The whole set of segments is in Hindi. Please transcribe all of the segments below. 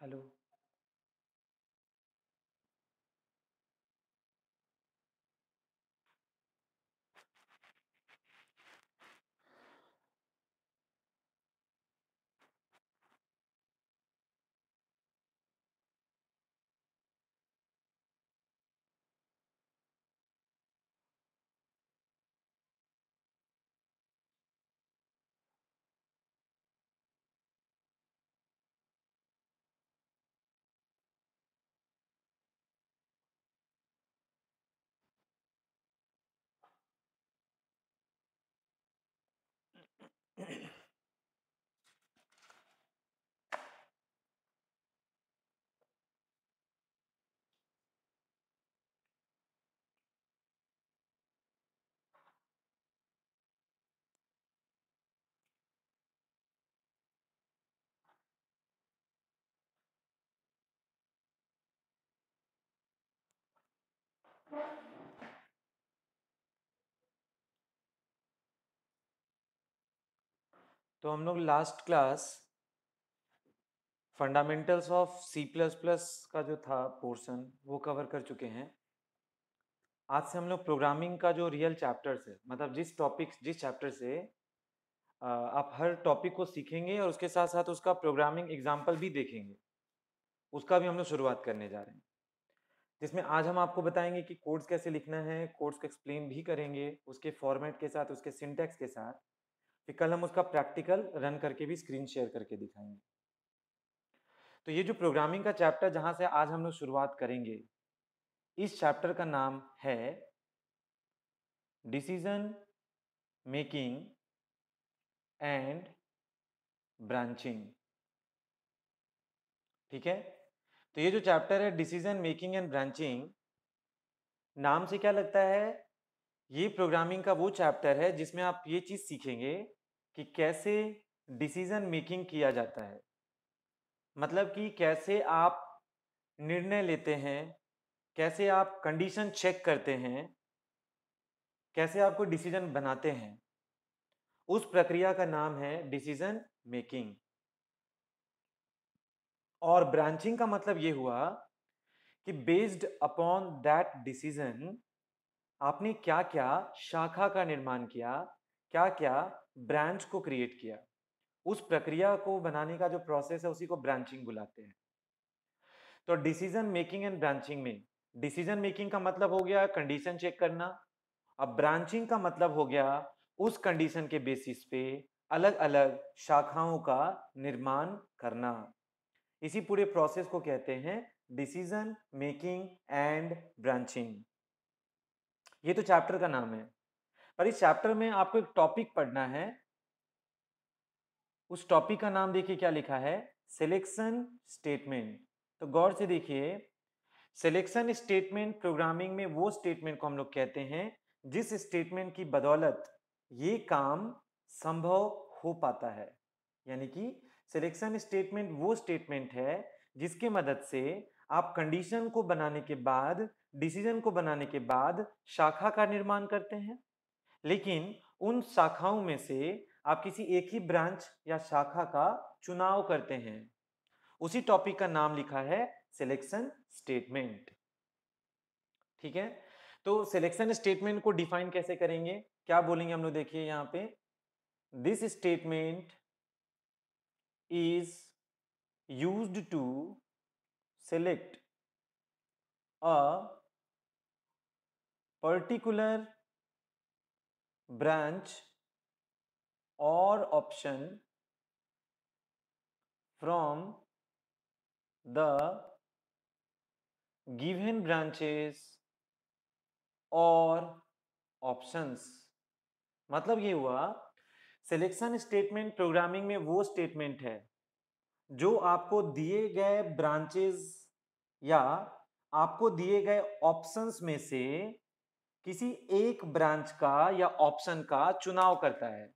Allô तो हम लोग last class fundamentals of C plus plus का जो था पोर्शन वो कवर कर चुके हैं आज से हम लोग प्रोग्रामिंग का जो रियल चैप्टर्स है मतलब जिस टॉपिक जिस चैप्टर से आप हर टॉपिक को सीखेंगे और उसके साथ साथ उसका प्रोग्रामिंग एग्जाम्पल भी देखेंगे उसका भी हम लोग शुरुआत करने जा रहे हैं जिसमें आज हम आपको बताएंगे कि कोड्स कैसे लिखना है कोड्स को एक्सप्लेन भी करेंगे उसके फॉर्मेट के साथ उसके सिंटेक्स के साथ फिर कल हम उसका प्रैक्टिकल रन करके भी स्क्रीन शेयर करके दिखाएंगे तो ये जो प्रोग्रामिंग का चैप्टर जहाँ से आज हम लोग शुरुआत करेंगे इस चैप्टर का नाम है डिसीजन मेकिंग एंड ब्रांचिंग ठीक है तो ये जो चैप्टर है डिसीजन मेकिंग एंड ब्रांचिंग नाम से क्या लगता है ये प्रोग्रामिंग का वो चैप्टर है जिसमें आप ये चीज़ सीखेंगे कि कैसे डिसीजन मेकिंग किया जाता है मतलब कि कैसे आप निर्णय लेते हैं कैसे आप कंडीशन चेक करते हैं कैसे आपको डिसीजन बनाते हैं उस प्रक्रिया का नाम है डिसीजन मेकिंग और ब्रांचिंग का मतलब ये हुआ कि बेस्ड अपॉन दैट डिसीजन आपने क्या क्या शाखा का निर्माण किया क्या क्या ब्रांच को क्रिएट किया उस प्रक्रिया को बनाने का जो प्रोसेस है उसी को ब्रांचिंग बुलाते हैं तो डिसीजन मेकिंग एंड ब्रांचिंग में डिसीजन मेकिंग का मतलब हो गया कंडीशन चेक करना अब ब्रांचिंग का मतलब हो गया उस कंडीशन के बेसिस पे अलग अलग शाखाओं का निर्माण करना इसी पूरे प्रोसेस को कहते हैं डिसीजन मेकिंग एंड ब्रांचिंग ये तो चैप्टर का नाम है पर इस चैप्टर में आपको एक टॉपिक पढ़ना है उस टॉपिक का नाम देखिए क्या लिखा है सिलेक्शन स्टेटमेंट तो गौर से देखिए सिलेक्शन स्टेटमेंट प्रोग्रामिंग में वो स्टेटमेंट को हम लोग कहते हैं जिस स्टेटमेंट की बदौलत ये काम संभव हो पाता है यानी कि सिलेक्शन स्टेटमेंट वो स्टेटमेंट है जिसके मदद से आप कंडीशन को बनाने के बाद डिसीजन को बनाने के बाद शाखा का निर्माण करते हैं लेकिन उन शाखाओं में से आप किसी एक ही ब्रांच या शाखा का चुनाव करते हैं उसी टॉपिक का नाम लिखा है सिलेक्शन स्टेटमेंट ठीक है तो सिलेक्शन स्टेटमेंट को डिफाइन कैसे करेंगे क्या बोलेंगे हम लोग देखिए यहाँ पे this statement is used to select a particular branch or option from the given branches or options मतलब ये हुआ सिलेक्शन स्टेटमेंट प्रोग्रामिंग में वो स्टेटमेंट है जो आपको दिए गए ब्रांचेस या आपको दिए गए ऑप्शंस में से किसी एक ब्रांच का या ऑप्शन का चुनाव करता है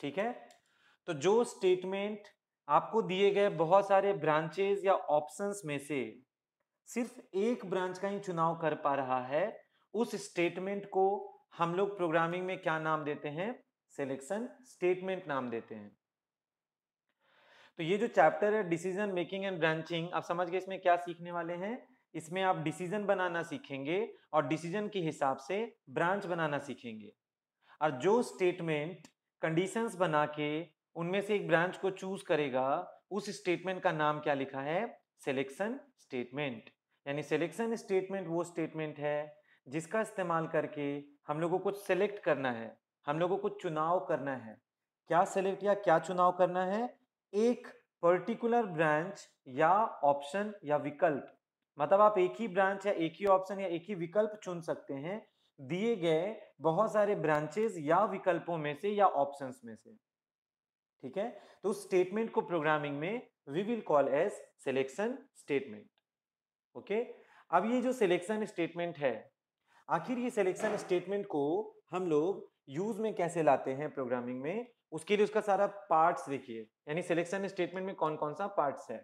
ठीक है तो जो स्टेटमेंट आपको दिए गए बहुत सारे ब्रांचेस या ऑप्शंस में से सिर्फ एक ब्रांच का ही चुनाव कर पा रहा है उस स्टेटमेंट को हम लोग प्रोग्रामिंग में क्या नाम देते हैं सिलेक्शन स्टेटमेंट नाम देते हैं तो ये जो चैप्टर है डिसीजन मेकिंग एंड ब्रांचिंग आप समझ गए इसमें क्या सीखने वाले हैं इसमें आप डिसीजन बनाना सीखेंगे और डिसीजन के हिसाब से ब्रांच बनाना सीखेंगे और जो स्टेटमेंट कंडीशंस बना के उनमें से एक ब्रांच को चूज करेगा उस स्टेटमेंट का नाम क्या लिखा है सिलेक्शन स्टेटमेंट यानी सिलेक्शन स्टेटमेंट वो स्टेटमेंट है जिसका इस्तेमाल करके हम लोगों को कुछ सेलेक्ट करना है हम लोगों को चुनाव करना है क्या सेलेक्ट या क्या चुनाव करना है एक पर्टिकुलर ब्रांच या ऑप्शन या विकल्प मतलब आप एक ही ब्रांच या एक ही ऑप्शन या एक ही विकल्प चुन सकते हैं दिए गए बहुत सारे ब्रांचेस या विकल्पों में से या ऑप्शंस में से ठीक है तो उस स्टेटमेंट को प्रोग्रामिंग में we will call as selection statement okay अब ये जो सिलेक्शन स्टेटमेंट है आखिर ये सिलेक्शन स्टेटमेंट को हम लोग यूज में कैसे लाते हैं प्रोग्रामिंग में उसके लिए उसका सारा पार्ट्स देखिए यानी सिलेक्शन स्टेटमेंट में कौन कौन सा पार्ट्स है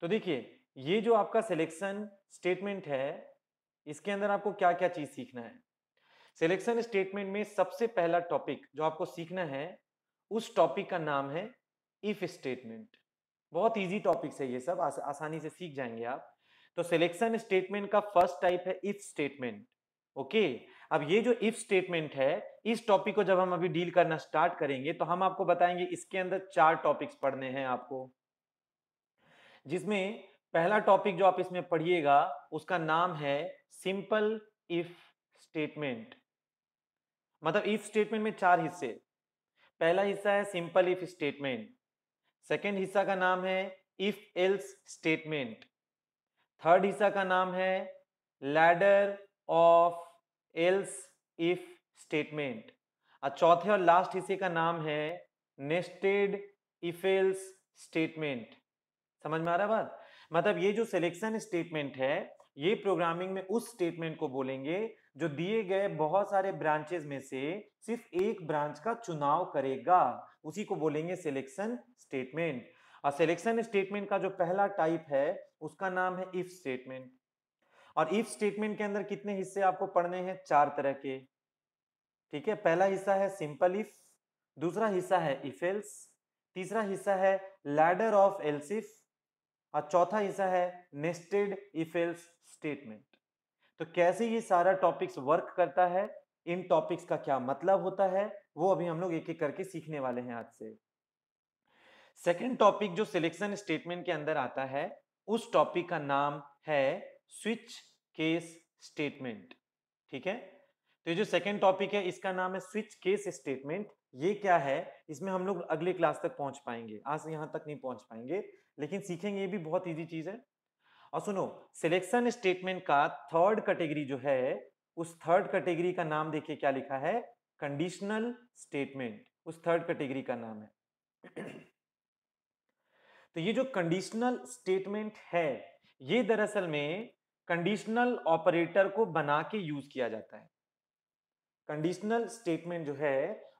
तो देखिए ये जो आपका सिलेक्शन स्टेटमेंट है इसके अंदर आपको क्या क्या चीज सीखना है सिलेक्शन स्टेटमेंट में सबसे पहला टॉपिक जो आपको सीखना है उस टॉपिक का नाम है इफ स्टेटमेंट बहुत इजी टॉपिक्स है ये सब आस, आसानी से सीख जाएंगे आप तो सिलेक्शन स्टेटमेंट का फर्स्ट टाइप है इफ स्टेटमेंट ओके अब ये जो इफ स्टेटमेंट है इस टॉपिक को जब हम अभी डील करना स्टार्ट करेंगे तो हम आपको बताएंगे इसके अंदर चार टॉपिक्स पढ़ने हैं आपको जिसमें पहला टॉपिक जो आप इसमें पढ़िएगा उसका नाम है सिंपल इफ स्टेटमेंट मतलब इफ स्टेटमेंट में चार हिस्से पहला हिस्सा है सिंपल इफ स्टेटमेंट सेकेंड हिस्सा का नाम है इफ एल्स स्टेटमेंट थर्ड हिस्सा का नाम है ladder of else if statement और चौथे और लास्ट इसी का नाम है नेस्टेड इफेल्स स्टेटमेंट समझ में आ रहा बात मतलब ये जो सिलेक्शन स्टेटमेंट है ये प्रोग्रामिंग में उस स्टेटमेंट को बोलेंगे जो दिए गए बहुत सारे ब्रांचेज में से सिर्फ एक ब्रांच का चुनाव करेगा उसी को बोलेंगे सिलेक्शन स्टेटमेंट और सिलेक्शन स्टेटमेंट का जो पहला टाइप है उसका नाम है इफ स्टेटमेंट और इफ स्टेटमेंट के अंदर कितने हिस्से आपको पढ़ने हैं चार तरह के ठीक है पहला हिस्सा है सिंपल इफ दूसरा हिस्सा है इफ एल्स तीसरा हिस्सा है लैडर ऑफ एल्स इफ और चौथा हिस्सा है नेस्टेड इफ एल्स स्टेटमेंट तो कैसे ये सारा टॉपिक्स वर्क करता है इन टॉपिक्स का क्या मतलब होता है वो अभी हम लोग एक एक करके सीखने वाले हैं आज से सेकेंड टॉपिक जो सिलेक्शन स्टेटमेंट के अंदर आता है उस टॉपिक का नाम है स्विच केस स्टेटमेंट ठीक है तो ये जो सेकेंड टॉपिक है इसका नाम है स्विच केस स्टेटमेंट ये क्या है इसमें हम लोग अगले क्लास तक पहुंच पाएंगे आज यहां तक नहीं पहुंच पाएंगे लेकिन सीखेंगे ये भी बहुत ईजी चीज है और सुनो सिलेक्शन स्टेटमेंट का थर्ड कैटेगरी जो है उस थर्ड कैटेगरी का नाम देखिए क्या लिखा है कंडीशनल स्टेटमेंट उस थर्ड कैटेगरी का नाम है तो ये जो कंडीशनल स्टेटमेंट है ये दरअसल में कंडीशनल ऑपरेटर को बना के यूज किया जाता है कंडीशनल स्टेटमेंट जो है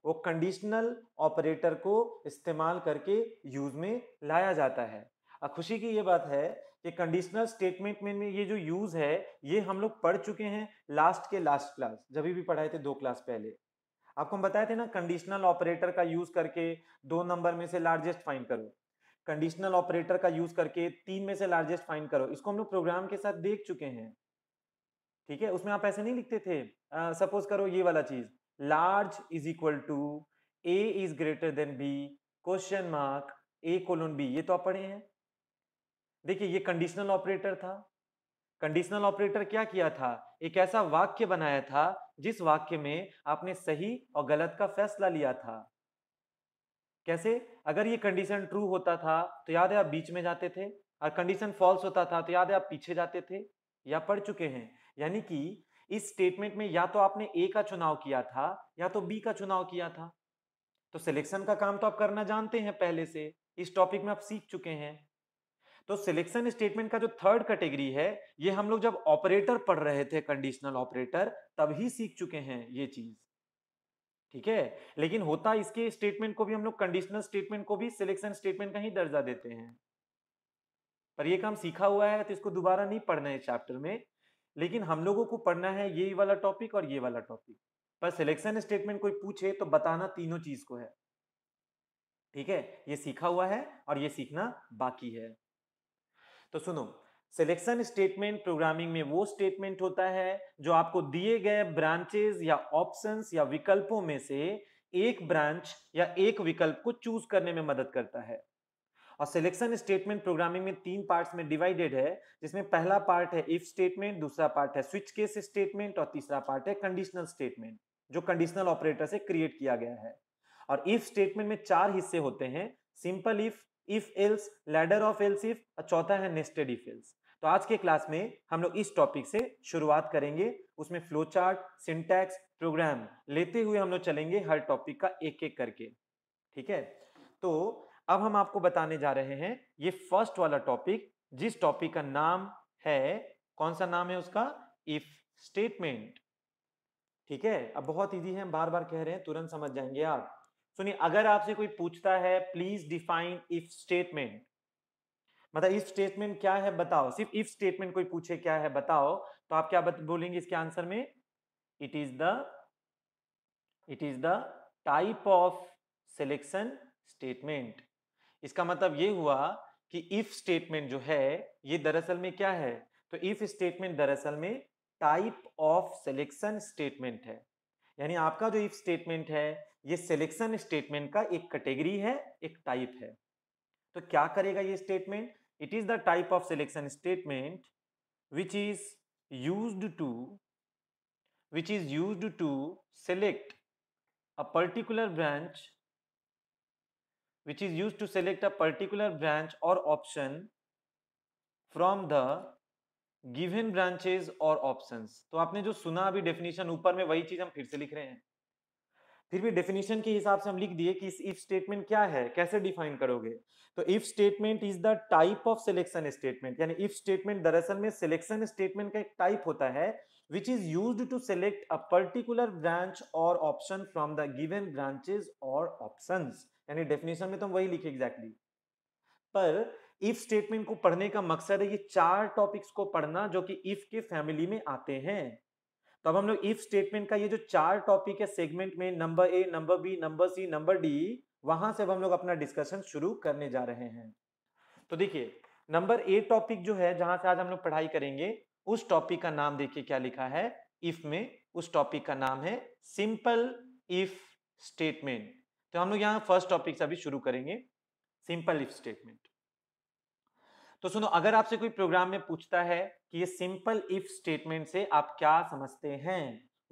वो कंडीशनल ऑपरेटर को इस्तेमाल करके यूज में लाया जाता है और खुशी की ये बात है कि कंडीशनल स्टेटमेंट में ये जो यूज है ये हम लोग पढ़ चुके हैं लास्ट के लास्ट क्लास जब भी पढ़ाए थे दो क्लास पहले आपको हम बताए थे ना कंडीशनल ऑपरेटर का यूज करके दो नंबर में से लार्जेस्ट फाइंड करो कंडीशनल ऑपरेटर का यूज करके तीन में से लार्जेस्ट फाइंड करो इसको हम लोग प्रोग्राम के साथ देख चुके हैं ठीक है उसमें आप ऐसे नहीं लिखते थे सपोज uh, करो ये वाला चीज large is equal to A is greater than B question mark A colon B ये तो आप पढ़े हैं देखिए ये कंडीशनल ऑपरेटर था कंडीशनल ऑपरेटर क्या किया था एक ऐसा वाक्य बनाया था जिस वाक्य में आपने सही और गलत का फैसला लिया था कैसे अगर ये कंडीशन ट्रू होता था तो याद है आप बीच में जाते थे और कंडीशन फॉल्स होता था तो याद है आप पीछे जाते थे या पढ़ चुके हैं यानी कि इस स्टेटमेंट में या तो आपने ए का चुनाव किया था या तो बी का चुनाव किया था तो सिलेक्शन का काम तो आप करना जानते हैं पहले से इस टॉपिक में आप सीख चुके हैं तो सिलेक्शन स्टेटमेंट का जो थर्ड कैटेगरी है ये हम लोग जब ऑपरेटर पढ़ रहे थे कंडीशनल ऑपरेटर तब ही सीख चुके हैं ये चीज ठीक है लेकिन होता इसके स्टेटमेंट को भी हम लोग कंडीशनल स्टेटमेंट को भी सिलेक्शन स्टेटमेंट का ही दर्जा देते हैं पर ये काम सीखा हुआ है तो इसको दोबारा नहीं पढ़ना है चैप्टर में लेकिन हम लोगों को पढ़ना है ये वाला टॉपिक और ये वाला टॉपिक पर सिलेक्शन स्टेटमेंट कोई पूछे तो बताना तीनों चीज को है ठीक है ये सीखा हुआ है और ये सीखना बाकी है तो सुनो सिलेक्शन स्टेटमेंट प्रोग्रामिंग में वो स्टेटमेंट होता है जो आपको दिए गए ब्रांचेस या ऑप्शंस या विकल्पों में से एक ब्रांच या एक विकल्प को चूज करने में मदद करता है और सिलेक्शन स्टेटमेंट प्रोग्रामिंग में तीन पार्ट्स में डिवाइडेड है जिसमें पहला पार्ट है इफ स्टेटमेंट दूसरा पार्ट है स्विच केस स्टेटमेंट और तीसरा पार्ट है कंडीशनल स्टेटमेंट जो कंडीशनल ऑपरेटर से क्रिएट किया गया है और इफ स्टेटमेंट में चार हिस्से होते हैं simple if if else ladder of else if और चौथा है नेस्टेड इफ एल्स तो आज के क्लास में हम लोग इस टॉपिक से शुरुआत करेंगे उसमें फ्लो चार्ट सिंटैक्स प्रोग्राम लेते हुए हम लोग चलेंगे हर टॉपिक का एक एक करके ठीक है तो अब हम आपको बताने जा रहे हैं ये फर्स्ट वाला टॉपिक जिस टॉपिक का नाम है कौन सा नाम है उसका इफ स्टेटमेंट ठीक है अब बहुत ईजी है हम बार बार कह रहे हैं तुरंत समझ जाएंगे आप सुनिए अगर आपसे कोई पूछता है प्लीज डिफाइन इफ स्टेटमेंट मतलब इफ स्टेटमेंट क्या है बताओ सिर्फ इफ स्टेटमेंट कोई पूछे क्या है बताओ तो आप क्या बोलेंगे इसके आंसर में it is the it is the type of selection statement इसका मतलब ये हुआ कि इफ स्टेटमेंट जो है ये दरअसल में क्या है तो इफ स्टेटमेंट दरअसल में टाइप ऑफ सिलेक्शन स्टेटमेंट है यानी आपका जो इफ स्टेटमेंट है ये सिलेक्शन स्टेटमेंट का एक कैटेगरी है एक टाइप है तो क्या करेगा ये statement it is the type of selection statement which is used to which is used to select a particular branch which is used to select a particular branch or option from the given branches or options तो आपने जो सुना अभी डेफिनेशन ऊपर में वही चीज हम फिर से लिख रहे हैं फिर भी डेफिनेशन के हिसाब से हम लिख दिए कि इस इफ स्टेटमेंट क्या है कैसे डिफाइन करोगे तो if statement is the type of selection statement यानी इफ स्टेटमेंट दरअसल में सिलेक्शन स्टेटमेंट का एक टाइप होता है which is use to select a particular branch or option from the given branches or option यानी डेफिनेशन में तो हम वही लिखे एग्जैक्टली exactly. पर इफ स्टेटमेंट को पढ़ने का मकसद है ये चार टॉपिक्स को पढ़ना जो कि इफ के फैमिली में आते हैं तो अब हम लोग इफ स्टेटमेंट का ये जो चार टॉपिक है सेगमेंट में number A number B number C number D वहां से अब हम लोग अपना डिस्कशन शुरू करने जा रहे हैं तो देखिए नंबर ए टॉपिक जो है जहां से आज हम लोग पढ़ाई करेंगे उस टॉपिक का नाम देखिए क्या लिखा है इफ में उस टॉपिक का नाम है सिंपल इफ स्टेटमेंट तो हम लोग यहाँ फर्स्ट टॉपिक से अभी शुरू करेंगे सिंपल इफ स्टेटमेंट तो सुनो अगर आपसे कोई प्रोग्राम में पूछता है कि ये सिंपल इफ स्टेटमेंट से आप क्या समझते हैं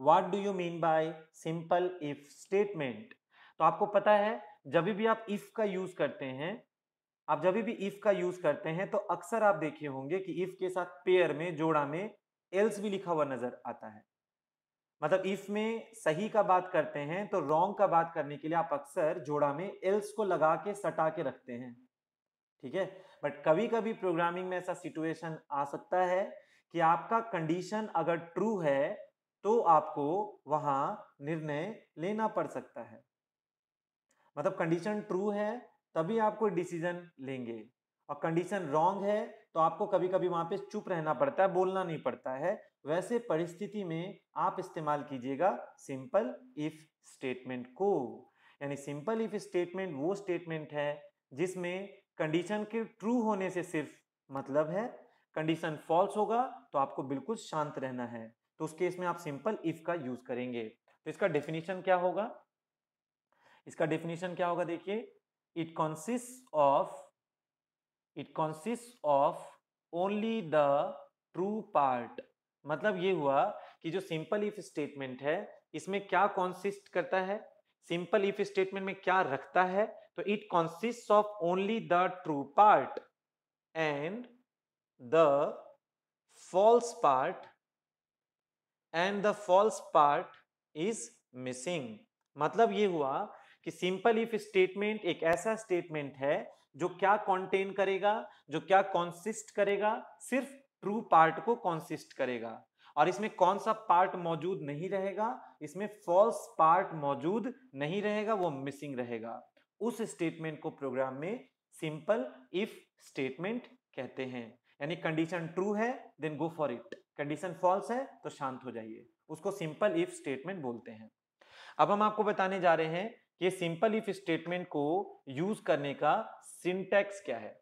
what do you mean by simple if statement तो आपको पता है जब भी आप इफ का यूज करते हैं आप जब भी इफ का यूज करते हैं तो अक्सर आप देखे होंगे कि इफ के साथ पेयर में जोड़ा में एल्स भी लिखा हुआ नजर आता है मतलब इफ में सही का बात करते हैं तो रॉन्ग का बात करने के लिए आप अक्सर जोड़ा में एल्स को लगा के सटा के रखते हैं ठीक है बट कभी कभी प्रोग्रामिंग में ऐसा सिचुएशन आ सकता है कि आपका कंडीशन अगर ट्रू है तो आपको वहां निर्णय लेना पड़ सकता है मतलब कंडीशन ट्रू है तभी आपको डिसीजन लेंगे और कंडीशन रॉन्ग है तो आपको कभी कभी वहां पे चुप रहना पड़ता है बोलना नहीं पड़ता है वैसे परिस्थिति में आप इस्तेमाल कीजिएगा सिंपल इफ स्टेटमेंट को यानी सिंपल इफ स्टेटमेंट वो स्टेटमेंट है जिसमें कंडीशन के ट्रू होने से सिर्फ मतलब है कंडीशन फॉल्स होगा तो आपको बिल्कुल शांत रहना है तो उस केस में आप सिंपल इफ का यूज करेंगे तो इसका डेफिनेशन क्या होगा इसका डेफिनेशन क्या होगा देखिए it consist of it consist of only the true part मतलब ये हुआ कि जो सिंपल इफ स्टेटमेंट है इसमें क्या कॉन्सिस्ट करता है सिंपल इफ स्टेटमेंट में क्या रखता है तो it consist of only the true part and the false part and the false part is missing मतलब ये हुआ कि सिंपल इफ स्टेटमेंट एक ऐसा स्टेटमेंट है जो क्या कॉन्टेन करेगा जो क्या कॉन्सिस्ट करेगा सिर्फ ट्रू पार्ट को कॉन्सिस्ट करेगा और इसमें कौन सा पार्ट मौजूद नहीं रहेगा इसमें फॉल्स पार्ट मौजूद नहीं रहेगा वो मिसिंग रहेगा उस स्टेटमेंट को प्रोग्राम में सिंपल इफ स्टेटमेंट कहते हैं यानी कंडीशन ट्रू है then go for it condition false है तो शांत हो जाइए उसको सिंपल इफ स्टेटमेंट बोलते हैं अब हम आपको बताने जा रहे हैं कि सिंपल इफ स्टेटमेंट को यूज करने का सिंटेक्स क्या है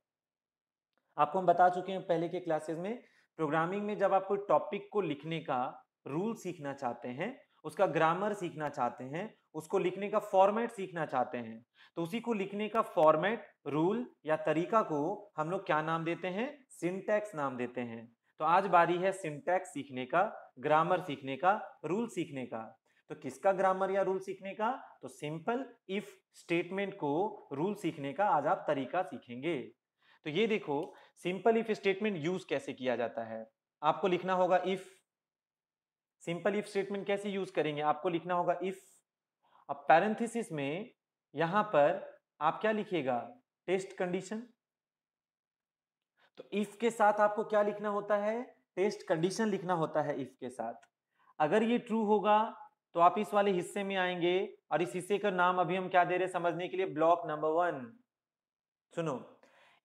आपको हम बता चुके हैं पहले के क्लासेस में प्रोग्रामिंग में जब आप कोई टॉपिक को लिखने का रूल सीखना चाहते हैं उसका ग्रामर सीखना चाहते हैं उसको लिखने का फॉर्मेट सीखना चाहते हैं तो उसी को लिखने का फॉर्मेट रूल या तरीका को हम लोग क्या नाम देते हैं सिंटैक्स नाम देते हैं तो आज बारी है सिंटैक्स सीखने का ग्रामर सीखने का रूल सीखने का तो किसका ग्रामर या रूल सीखने का तो सिंपल इफ स्टेटमेंट को रूल सीखने का आज आप तरीका सीखेंगे तो ये देखो सिंपल इफ स्टेटमेंट यूज कैसे किया जाता है आपको लिखना होगा इफ सिंपल इफ स्टेटमेंट कैसे यूज करेंगे आपको लिखना होगा इफ अब पैरेंथिस में यहां पर आप क्या लिखिएगा टेस्ट कंडीशन तो इफ के साथ आपको क्या लिखना होता है टेस्ट कंडीशन लिखना होता है इफ के साथ अगर ये ट्रू होगा तो आप इस वाले हिस्से में आएंगे और इस हिस्से का नाम अभी हम क्या दे रहे समझने के लिए ब्लॉक नंबर वन सुनो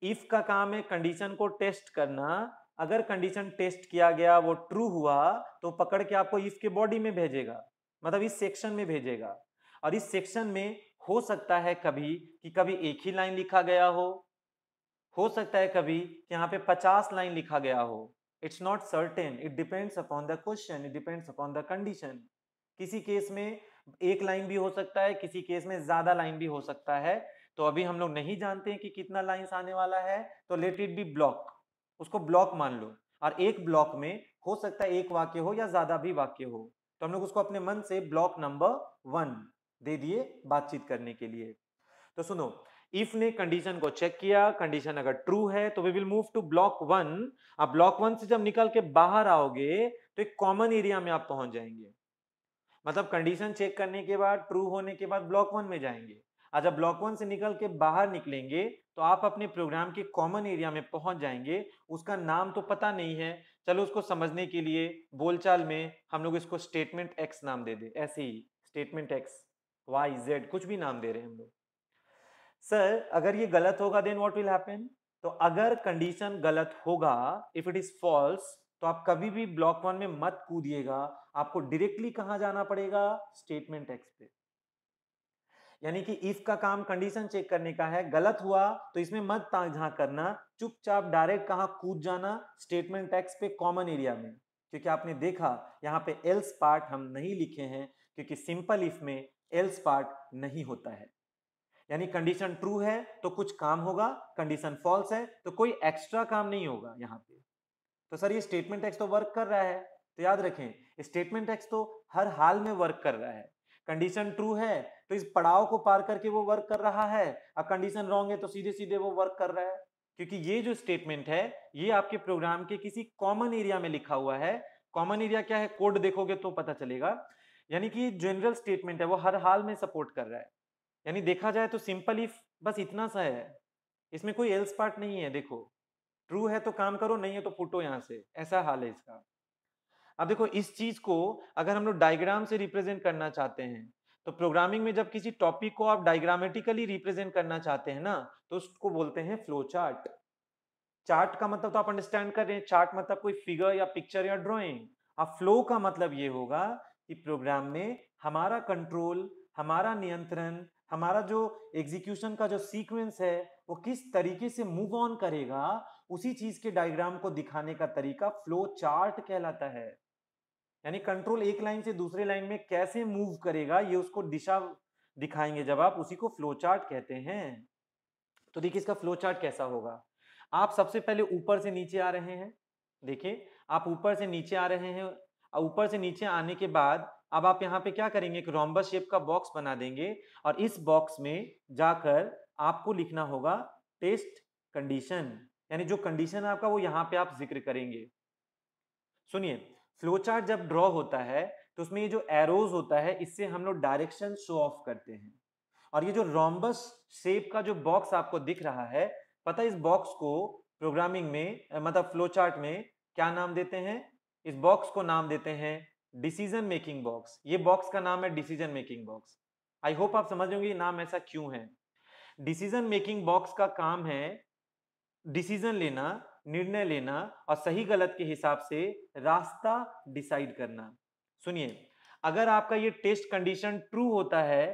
इफ का काम है कंडीशन को टेस्ट करना अगर कंडीशन टेस्ट किया गया वो ट्रू हुआ तो पकड़ के आपको इफ के बॉडी में भेजेगा मतलब इस सेक्शन में भेजेगा और इस सेक्शन में हो सकता है कभी कि कभी एक ही लाइन लिखा गया हो हो सकता है कभी कि यहाँ पे पचास लाइन लिखा गया हो it's not certain it depends upon the question it depends upon the condition किसी केस में एक लाइन भी हो सकता है किसी केस में ज्यादा लाइन भी हो सकता है तो अभी हम लोग नहीं जानते हैं कि कितना लाइन्स आने वाला है तो लेट इट बी ब्लॉक उसको ब्लॉक मान लो और एक ब्लॉक में हो सकता है एक वाक्य हो या ज्यादा भी वाक्य हो तो हम लोग उसको अपने मन से ब्लॉक नंबर वन दे दिए बातचीत करने के लिए तो सुनो इफ ने कंडीशन को चेक किया कंडीशन अगर ट्रू है तो we will move to block one आप ब्लॉक वन से जब निकल के बाहर आओगे तो एक कॉमन एरिया में आप पहुंच जाएंगे मतलब कंडीशन चेक करने के बाद ट्रू होने के बाद ब्लॉक वन में जाएंगे जब ब्लॉक वन से निकल के बाहर निकलेंगे तो आप अपने प्रोग्राम के कॉमन एरिया में पहुंच जाएंगे उसका नाम तो पता नहीं है चलो उसको समझने के लिए बोलचाल में हम लोग इसको स्टेटमेंट एक्स नाम दे दें ऐसे ही स्टेटमेंट एक्स वाई जेड कुछ भी नाम दे रहे हैं हम लोग सर अगर ये गलत होगा देन वॉट विल हैपन तो अगर कंडीशन गलत होगा इफ इट इज फॉल्स तो आप कभी भी ब्लॉक वन में मत कूदिएगा आपको डायरेक्टली कहाँ जाना पड़ेगा स्टेटमेंट एक्स पे यानी कि इफ का काम कंडीशन चेक करने का है गलत हुआ तो इसमें मत झाँक करना चुपचाप डायरेक्ट कहा कूद जाना स्टेटमेंट टैक्स पे कॉमन एरिया में क्योंकि आपने देखा यहाँ पे एल्स पार्ट हम नहीं लिखे हैं क्योंकि सिंपल इफ में एल्स पार्ट नहीं होता है यानी कंडीशन ट्रू है तो कुछ काम होगा कंडीशन फॉल्स है तो कोई एक्स्ट्रा काम नहीं होगा यहाँ पे तो सर ये स्टेटमेंट टैक्स तो वर्क कर रहा है तो याद रखें स्टेटमेंट टैक्स तो हर हाल में वर्क कर रहा है कंडीशन ट्रू है तो इस पड़ाव को पार करके वो वर्क कर रहा है अब कंडीशन रॉन्ग है तो सीधे सीधे वो वर्क कर रहा है क्योंकि ये जो स्टेटमेंट है ये आपके प्रोग्राम के किसी कॉमन एरिया में लिखा हुआ है कॉमन एरिया क्या है कोड देखोगे तो पता चलेगा यानी कि जनरल स्टेटमेंट है वो हर हाल में सपोर्ट कर रहा है यानी देखा जाए तो सिंपल इफ बस इतना सा है इसमें कोई एल्स पार्ट नहीं है देखो ट्रू है तो काम करो नहीं है तो फूटो यहाँ से ऐसा हाल है इसका अब देखो इस चीज को अगर हम लोग डायग्राम से रिप्रेजेंट करना चाहते हैं तो प्रोग्रामिंग में जब किसी टॉपिक को आप डायग्रामेटिकली रिप्रेजेंट करना चाहते हैं ना तो उसको बोलते हैं फ्लो चार्ट चार्ट का मतलब तो आप अंडरस्टैंड कर रहे हैं चार्ट मतलब कोई फिगर या पिक्चर या ड्राइंग अब फ्लो का मतलब ये होगा कि प्रोग्राम में हमारा कंट्रोल हमारा नियंत्रण हमारा जो एग्जीक्यूशन का जो सीक्वेंस है वो किस तरीके से मूव ऑन करेगा उसी चीज के डायग्राम को दिखाने का तरीका फ्लो चार्ट कहलाता है यानी कंट्रोल एक लाइन से दूसरे लाइन में कैसे मूव करेगा ये उसको दिशा दिखाएंगे जब आप उसी को फ्लो चार्ट कहते हैं तो देखिए इसका फ्लो चार्ट कैसा होगा आप सबसे पहले ऊपर से नीचे आ रहे हैं देखिए आप ऊपर से नीचे आ रहे हैं ऊपर से नीचे आने के बाद अब आप यहाँ पे क्या करेंगे एक रोम्बस शेप का बॉक्स बना देंगे और इस बॉक्स में जाकर आपको लिखना होगा टेस्ट कंडीशन यानी जो कंडीशन है आपका वो यहाँ पे आप जिक्र करेंगे सुनिए फ्लो चार्ट जब ड्रॉ होता है तो उसमें ये जो एरोज होता है इससे हम लोग डायरेक्शन शो ऑफ करते हैं और ये जो रोम्बस शेप का जो बॉक्स आपको दिख रहा है पता है इस बॉक्स को प्रोग्रामिंग में मतलब फ्लो चार्ट में क्या नाम देते हैं इस बॉक्स को नाम देते हैं डिसीजन मेकिंग बॉक्स ये बॉक्स का नाम है decision making box I hope आप समझ लेंगे नाम ऐसा क्यों है डिसीजन मेकिंग बॉक्स का काम है डिसीजन लेना निर्णय लेना और सही गलत के हिसाब से रास्ता डिसाइड करना सुनिए अगर आपका ये टेस्ट कंडीशन ट्रू होता है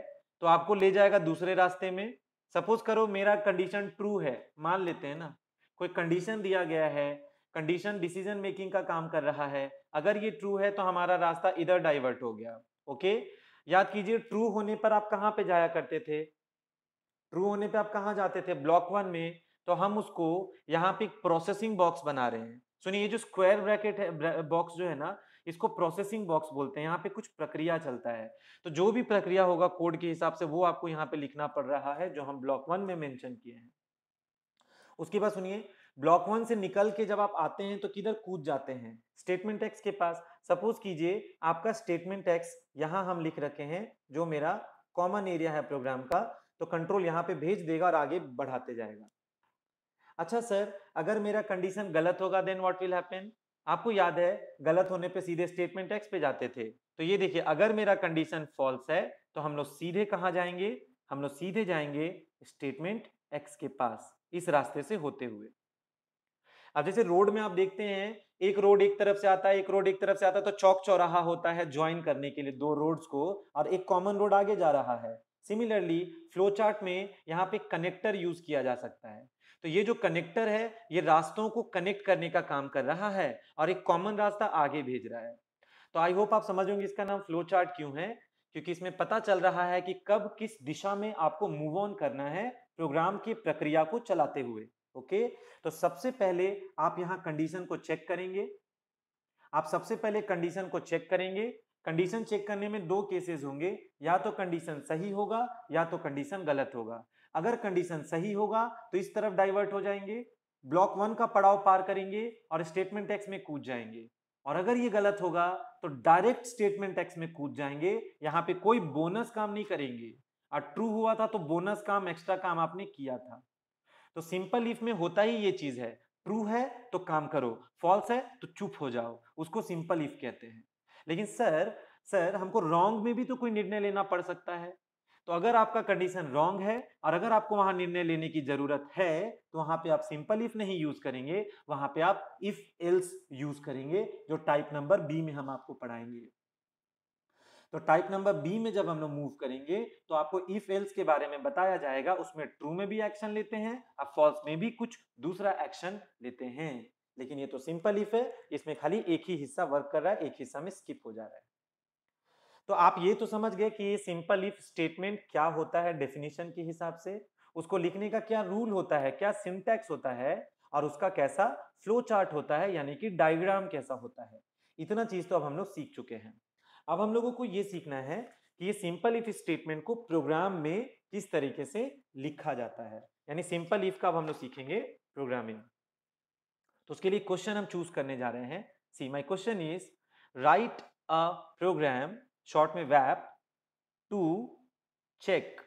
तो आपको ले जाएगा दूसरे रास्ते में सपोज करो मेरा कंडीशन ट्रू है मान लेते हैं ना कोई कंडीशन दिया गया है कंडीशन डिसीजन मेकिंग का काम कर रहा है अगर ये ट्रू है तो हमारा रास्ता इधर डाइवर्ट हो गया ओके याद कीजिए ट्रू होने पर आप कहाँ पे जाया करते थे ट्रू होने पे आप कहाँ जाते थे ब्लॉक वन में तो हम उसको यहाँ पे प्रोसेसिंग बॉक्स बना रहे हैं सुनिए ये जो स्क्वायर ब्रैकेट है बॉक्स जो है ना इसको प्रोसेसिंग बॉक्स बोलते हैं यहाँ पे कुछ प्रक्रिया चलता है तो जो भी प्रक्रिया होगा कोड के हिसाब से वो आपको यहाँ पे लिखना पड़ रहा है जो हम ब्लॉक वन में मेंशन किए हैं उसके बाद सुनिए ब्लॉक वन से निकल के जब आप आते हैं तो किधर कूद जाते हैं स्टेटमेंट टैक्स के पास सपोज कीजिए आपका स्टेटमेंट टैक्स यहाँ हम लिख रखे हैं जो मेरा कॉमन एरिया है प्रोग्राम का तो कंट्रोल यहाँ पे भेज देगा और आगे बढ़ाते जाएगा अच्छा सर अगर मेरा कंडीशन गलत होगा देन वॉट विल हैपन आपको याद है गलत होने पे सीधे स्टेटमेंट एक्स पे जाते थे तो ये देखिए अगर मेरा कंडीशन फॉल्स है तो हम लोग सीधे कहाँ जाएंगे हम लोग सीधे जाएंगे स्टेटमेंट एक्स के पास इस रास्ते से होते हुए अब जैसे रोड में आप देखते हैं एक रोड एक तरफ से आता है एक रोड एक तरफ से आता है तो चौक चौराहा होता है ज्वाइन करने के लिए दो रोड्स को और एक कॉमन रोड आगे जा रहा है सिमिलरली फ्लो चार्ट में यहाँ पे कनेक्टर यूज किया जा सकता है तो ये जो कनेक्टर है ये रास्तों को कनेक्ट करने का काम कर रहा है और एक कॉमन रास्ता आगे भेज रहा है तो आई होप आप होंगे इसका नाम फ्लो चार्ट क्यों है क्योंकि इसमें पता चल रहा है कि कब किस दिशा में आपको मूव ऑन करना है प्रोग्राम की प्रक्रिया को चलाते हुए ओके तो सबसे पहले आप यहाँ कंडीशन को चेक करेंगे आप सबसे पहले कंडीशन को चेक करेंगे कंडीशन चेक करने में दो केसेस होंगे या तो कंडीशन सही होगा या तो कंडीशन गलत होगा अगर कंडीशन सही होगा तो इस तरफ डाइवर्ट हो जाएंगे ब्लॉक वन का पड़ाव पार करेंगे और स्टेटमेंट टैक्स में कूद जाएंगे और अगर ये गलत होगा तो डायरेक्ट स्टेटमेंट टैक्स में कूद जाएंगे यहाँ पे कोई बोनस काम नहीं करेंगे और ट्रू हुआ था तो बोनस काम एक्स्ट्रा काम आपने किया था तो सिंपल इफ में होता ही ये चीज है ट्रू है तो काम करो फॉल्स है तो चुप हो जाओ उसको सिंपल इफ कहते हैं लेकिन सर सर हमको रॉन्ग में भी तो कोई निर्णय लेना पड़ सकता है तो अगर आपका कंडीशन रॉन्ग है और अगर आपको वहां निर्णय लेने की जरूरत है तो वहां पे आप सिंपल इफ नहीं यूज करेंगे वहां पे आप इफ एल्स यूज करेंगे जो टाइप नंबर बी में हम आपको पढ़ाएंगे तो टाइप नंबर बी में जब हम लोग मूव करेंगे तो आपको इफ एल्स के बारे में बताया जाएगा उसमें ट्रू में भी एक्शन लेते हैं और फॉल्स में भी कुछ दूसरा एक्शन लेते हैं लेकिन ये तो सिंपल इफ है इसमें खाली एक ही हिस्सा वर्क कर रहा है एक हिस्सा में स्किप हो जा रहा है तो आप ये तो समझ गए कि ये सिंपल इफ स्टेटमेंट क्या होता है डेफिनेशन के हिसाब से उसको लिखने का क्या रूल होता है क्या सिंटैक्स होता है और उसका कैसा फ्लो चार्ट होता है यानी कि डायग्राम कैसा होता है इतना चीज तो अब हम लोग सीख चुके हैं अब हम लोगों को ये सीखना है कि ये सिंपल इफ स्टेटमेंट को प्रोग्राम में किस तरीके से लिखा जाता है यानी सिंपल इफ का अब हम लोग सीखेंगे प्रोग्रामिंग तो उसके लिए क्वेश्चन हम चूज करने जा रहे हैं सी my question is right a programme short में वैप to check